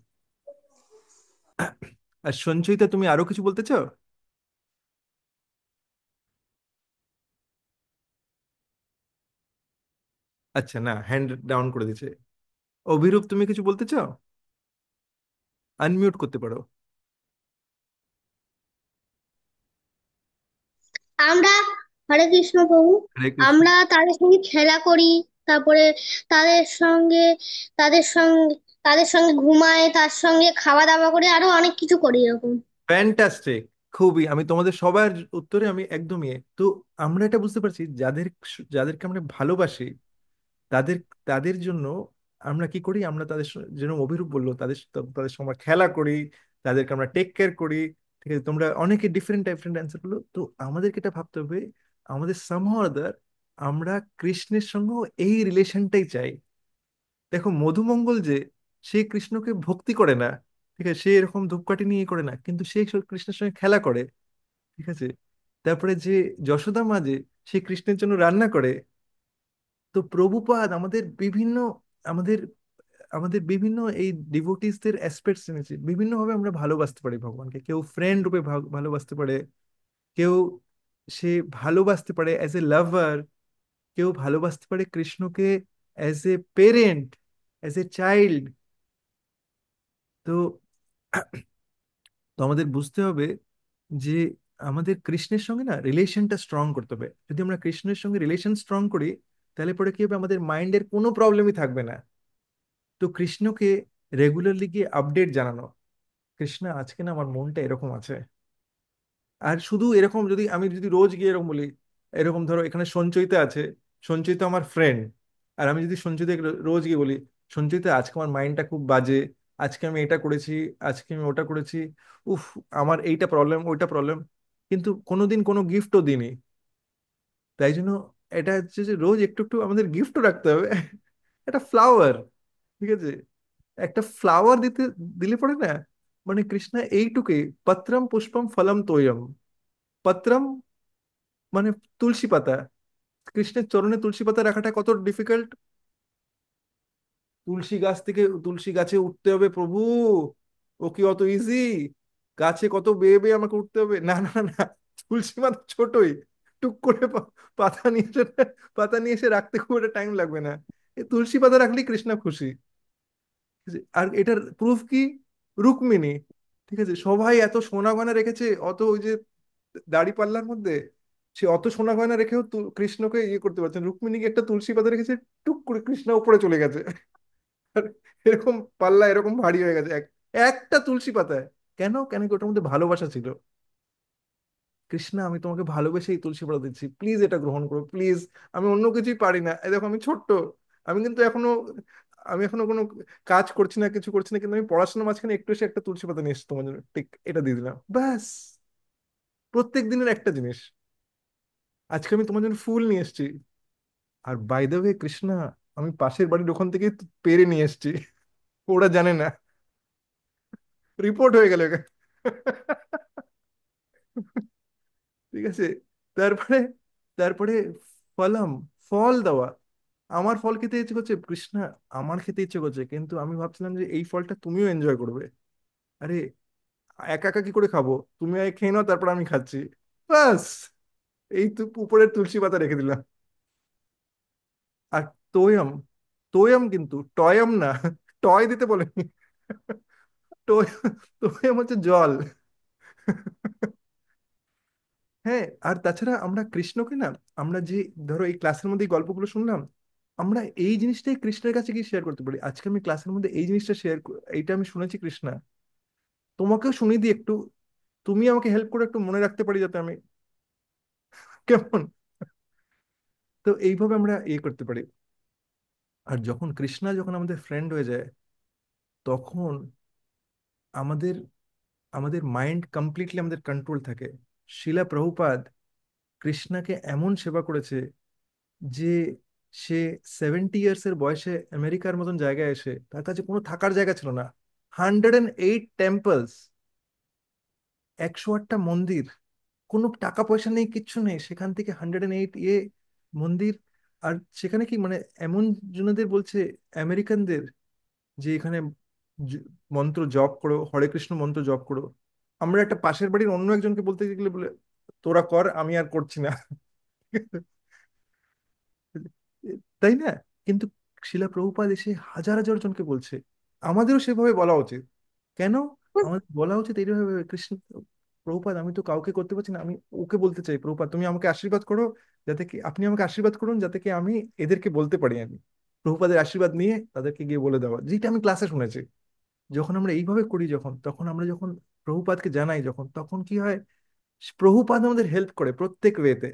আর সঞ্চয়িতা তুমি আরো কিছু বলতে চাও আচ্ছা না হ্যান্ড ডাউন করে দিচ্ছে অভিরূপ তুমি কিছু বলতে চাও আনমিউট করতে পারো আমরা হরে কৃষ্ণ প্রভু হরে কৃষ্ণ। আমরা তাদের সঙ্গে খেলা করি তারপরে তাদের সঙ্গে তাদের সঙ্গে তাদের সঙ্গে ঘুমাই তার সঙ্গে খাওয়া দাওয়া করে আরো অনেক কিছু করি এরকম ফ্যান্টাস্টিক খুবই আমি তোমাদের সবার উত্তরে আমি একদমই তো আমরা এটা বুঝতে পারছি যাদের যাদেরকে আমরা ভালোবাসি তাদের তাদের জন্য আমরা কি করি আমরা তাদের যেরকম অভিরূপ বললো তাদের তাদের সঙ্গে খেলা করি তাদেরকে আমরা টেক কেয়ার করি ঠিক আছে তোমরা অনেকে ডিফারেন্ট ডিফারেন্ট অ্যান্সার করলো তো আমাদেরকে এটা ভাবতে হবে আমাদের সামহাও আদার আমরা কৃষ্ণের সঙ্গে এই রিলেশনটাই চাই দেখো মধুমঙ্গল যে সে কৃষ্ণকে ভক্তি করে না ঠিক আছে সে এরকম ধূপকাঠি নিয়ে করে না কিন্তু সে কৃষ্ণের সঙ্গে খেলা করে ঠিক আছে তারপরে যে যশোদা মা যে সে কৃষ্ণের জন্য রান্না করে তো প্রভুপাদ আমাদের বিভিন্ন আমাদের আমাদের বিভিন্ন এই ডিভোটিসদের অ্যাসপেক্টস এনেছি বিভিন্নভাবে আমরা ভালোবাসতে পারি ভগবানকে কেউ ফ্রেন্ড রূপে ভালোবাসতে পারে কেউ সে ভালোবাসতে পারে অ্যাজ এ লাভার কেউ ভালোবাসতে পারে কৃষ্ণকে as a parent as a child তো তো আমাদের বুঝতে হবে যে আমাদের কৃষ্ণের সঙ্গে না রিলেশনটা স্ট্রং করতে হবে যদি আমরা কৃষ্ণের সঙ্গে রিলেশন স্ট্রং করি তাহলে পরে কি হবে আমাদের মাইন্ডের কোনো প্রবলেমই থাকবে না তো কৃষ্ণকে রেগুলারলি গিয়ে আপডেট জানানো কৃষ্ণা আজকে না আমার মনটা এরকম আছে আর শুধু এরকম যদি আমি যদি রোজ গিয়ে এরকম বলি এরকম ধরো এখানে সঞ্চয়িতা আছে সঞ্চয়িতা আমার ফ্রেন্ড আর আমি যদি সঞ্চয়িতা রোজ গিয়ে বলি সঞ্চয়িতা আজকে আমার মাইন্ডটা খুব বাজে আজকে আমি এটা করেছি আজকে আমি ওটা করেছি উফ আমার এইটা প্রবলেম ওইটা প্রবলেম কিন্তু কোনোদিন কোনো গিফটও দিনি তাই জন্য এটা হচ্ছে যে রোজ একটু একটু আমাদের গিফটও রাখতে হবে এটা ফ্লাওয়ার ঠিক আছে একটা फ्लावर দিতে দিলে পড়ে না মানে কৃষ্ণ এ টু কে পত্রম পুষ্পম ফলম তোয়ম পত্রম মানে তুলসী পাতা কৃষ্ণ চরণে তুলসী পাতা রাখাটা কত ডিফিকাল্ট তুলসী গাছ থেকে তুলসী গাছে উঠতে হবে প্রভু ও কি অত ইজি গাছে কত বেয়ে বেয়ে আমাকে উঠতে হবে না না না তুলসী মানে ছোটই টুক করে পাতা নিয়ে পাতা নিয়ে এসে রাখতে কত টাইম লাগবে না এই তুলসী পাতা রাখলি কৃষ্ণ খুশি আর এটার প্রুফ কি রুক্মিণী ঠিক আছে সবাই এত সোনা গয়না রেখেছে অত ওই যে দাড়ি পাল্লার মধ্যে সে অত সোনা গয়না রেখেও কৃষ্ণকে ইয়ে করতে পারছেন রুক্মিণীকে একটা তুলসী পাতা রেখেছে টুক করে কৃষ্ণ উপরে চলে গেছে এরকম পাল্লা এরকম ভারী হয়ে গেছে একটা তুলসী পাতায় কেন কেন কি ওটার মধ্যে ভালোবাসা ছিল কৃষ্ণা আমি তোমাকে ভালোবেসে এই তুলসী পাতা দিচ্ছি প্লিজ এটা গ্রহণ করো প্লিজ আমি অন্য কিছুই পারি না দেখো আমি ছোট্ট আমি কিন্তু এখনো আমি এখনো কোনো কাজ করছি না কিছু করছি না কিন্তু আমি পড়াশোনার মাঝখানে একটু এসে একটা তুলসী পাতা নিয়ে এসে তোমার জন্য ঠিক এটা দিয়ে দিলাম ব্যাস প্রত্যেক দিনের একটা জিনিস আজকে আমি তোমার জন্য ফুল নিয়ে এসেছি আর বাই দ্য ওয়ে কৃষ্ণা আমি পাশের বাড়ির ওখান থেকে পেরে নিয়ে এসেছি ওরা জানে না রিপোর্ট হয়ে গেল ঠিক আছে তারপরে তারপরে ফলাম ফল দেওয়া আমার ফল খেতে ইচ্ছে করছে কৃষ্ণা আমার খেতে ইচ্ছে করছে কিন্তু আমি ভাবছিলাম যে এই ফলটা তুমিও এনজয় করবে আরে একা একা কি করে খাবো তুমি খেয়ে নাও তারপর আমি খাচ্ছি বাস এই তো উপরের তুলসী পাতা রেখে দিলাম আর তোয়ম তোয়ম কিন্তু টয়ম না টয় দিতে বলেনি তোয়ম হচ্ছে জল হ্যাঁ আর তাছাড়া আমরা কৃষ্ণকে না আমরা যে ধরো এই ক্লাসের মধ্যে গল্পগুলো শুনলাম আমরা এই জিনিসটাই কৃষ্ণের কাছে গিয়ে শেয়ার করতে পারি আজকে আমি ক্লাসের মধ্যে এই জিনিসটা শেয়ার এইটা আমি শুনেছি কৃষ্ণা তোমাকেও শুনে দিই একটু তুমি আমাকে হেল্প করে একটু মনে রাখতে পারি যাতে আমি কেমন তো এইভাবে আমরা ইয়ে করতে পারি আর যখন কৃষ্ণা যখন আমাদের ফ্রেন্ড হয়ে যায় তখন আমাদের আমাদের মাইন্ড কমপ্লিটলি আমাদের কন্ট্রোল থাকে শিলা প্রভুপাদ কৃষ্ণাকে এমন সেবা করেছে যে সে সেভেন্টি ইয়ার্স এর বয়সে আমেরিকার মতন জায়গায় এসে তার কাছে কোনো থাকার জায়গা ছিল না হান্ড্রেড অ্যান্ড এইট টেম্পলস একশো আটটা মন্দির কোনো টাকা পয়সা নেই কিচ্ছু নেই সেখান থেকে হান্ড্রেড অ্যান্ড এইট ইয়ে মন্দির আর সেখানে কি মানে এমন জনদের বলছে আমেরিকানদের যে এখানে মন্ত্র জপ করো হরে কৃষ্ণ মন্ত্র জপ করো আমরা একটা পাশের বাড়ির অন্য একজনকে বলতে গেলে বলে তোরা কর আমি আর করছি না তাই না কিন্তু শিলা প্রভুপাদ এসে হাজার হাজার জনকে বলছে আমাদেরও সেভাবে বলা উচিত কেন আমাদের বলা উচিত এইভাবে কৃষ্ণ প্রভুপাদ আমি তো কাউকে করতে পারছি না আমি ওকে বলতে চাই প্রভুপাদ তুমি আমাকে আশীর্বাদ করো যাতে কি আপনি আমাকে আশীর্বাদ করুন যাতে কি আমি এদেরকে বলতে পারি আমি প্রভুপাদের আশীর্বাদ নিয়ে তাদেরকে গিয়ে বলে দেওয়া যেটা আমি ক্লাসে শুনেছি যখন আমরা এইভাবে করি যখন তখন আমরা যখন প্রভুপাদকে জানাই যখন তখন কি হয় প্রভুপাদ আমাদের হেল্প করে প্রত্যেক ওয়েতে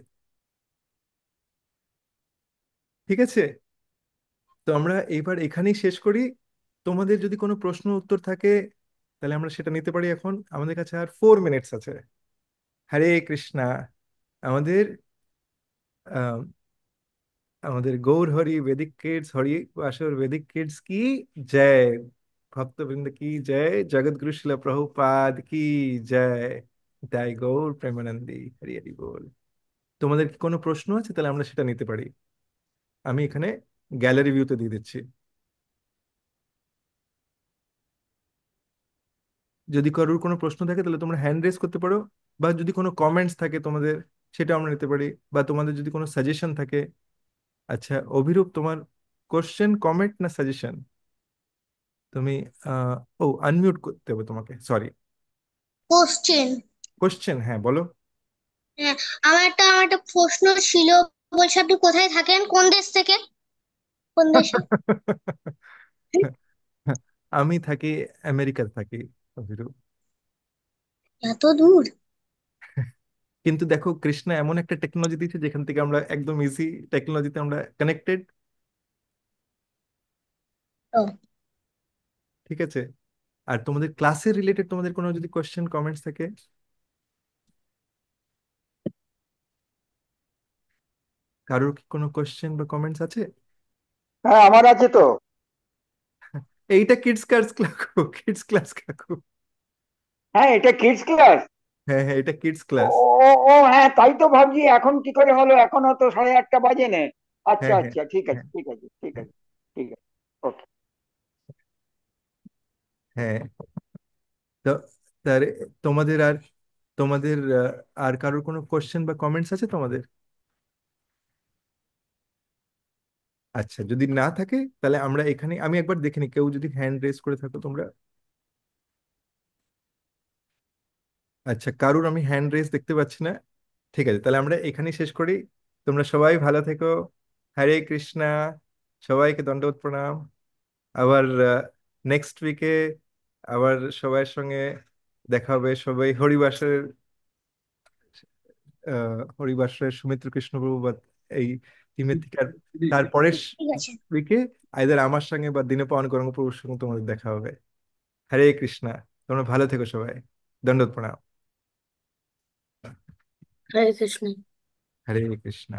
ঠিক আছে তো আমরা এইবার এখানেই শেষ করি তোমাদের যদি কোনো প্রশ্ন উত্তর থাকে তাহলে আমরা সেটা নিতে পারি এখন আমাদের কাছে আর ফোর মিনিটস আছে হরে কৃষ্ণা আমাদের আমাদের গৌর হরি বেদিক কিডস হরি আসর বেদিক কিডস কি জয় ভক্তবৃন্দ কি জয় জগৎগুরু শিল প্রভুপাদ কি জয় তাই গৌর প্রেমানন্দী হরি হরি বল তোমাদের কি কোনো প্রশ্ন আছে তাহলে আমরা সেটা নিতে পারি আমি এখানে গ্যালারি ভিউতে দিয়ে দিচ্ছি যদি কারোর কোনো প্রশ্ন থাকে তাহলে তোমরা হ্যান্ড রেজ করতে পারো বা যদি কোনো কমেন্টস থাকে তোমাদের সেটা আমরা নিতে পারি বা তোমাদের যদি কোনো সাজেশন থাকে আচ্ছা অভিরূপ তোমার কোশ্চেন কমেন্ট না সাজেশন তুমি ও আনমিউট করতে হবে তোমাকে সরি কোশ্চেন কোশ্চেন হ্যাঁ বলো হ্যাঁ আমার একটা আমার একটা প্রশ্ন ছিল বলছি আপনি কোথায় থাকেন কোন দেশ থেকে কোন দেশে আমি থাকি আমেরিকা থাকি এত দূর কিন্তু দেখো কৃষ্ণা এমন একটা টেকনোলজি দিচ্ছে যেখান থেকে আমরা একদম ইজি টেকনোলজিতে আমরা কানেক্টেড ও ঠিক আছে আর তোমাদের ক্লাসের রিলেটেড তোমাদের কোনো যদি কোয়েশ্চেন কমেন্টস থাকে কারোর কি কোনো কোয়েশ্চেন বা কমেন্টস আছে হ্যাঁ আমার আছে তো এইটা কিডস কার্স কাকু কিডস ক্লাস কাকু হ্যাঁ এটা কিডস ক্লাস হ্যাঁ হ্যাঁ এটা কিডস ক্লাস ও ও হ্যাঁ তাই তো ভাবছি এখন কি করে হলো এখনো তো সাড়ে আটটা বাজে নে আচ্ছা হ্যাঁ, হ্যাঁ আচ্ছা ঠিক আছে হ্যাঁ। ঠিক আছে ঠিক আছে ঠিক আছে ওকে হ্যাঁ তো তোমাদের আর তোমাদের আর কারোর কোনো কোয়েশ্চেন বা কমেন্টস আছে তোমাদের আচ্ছা যদি না থাকে তাহলে আমরা এখানে আমি একবার দেখে নিই কেউ যদি হ্যান্ড রেজ করে থাকো তোমরা আচ্ছা কারুর আমি হ্যান্ড রেজ দেখতে পাচ্ছি না ঠিক আছে তাহলে আমরা এখানেই শেষ করি তোমরা সবাই ভালো থেকো হরে কৃষ্ণা সবাইকে দণ্ডবত প্রণাম আবার নেক্সট উইকে আবার সবাইয়ের সঙ্গে দেখা হবে সবাই হরিবাসের হরিবাসের সুমিত্র কৃষ্ণ প্রভু এই উইকে আইদার আমার সঙ্গে বা দিনে পাওয়ান করঙ্গ প্রভুর সঙ্গে তোমাদের দেখা হবে হরে কৃষ্ণা তোমরা ভালো থেকো সবাই দণ্ড প্রণাম হরে কৃষ্ণ হরে কৃষ্ণ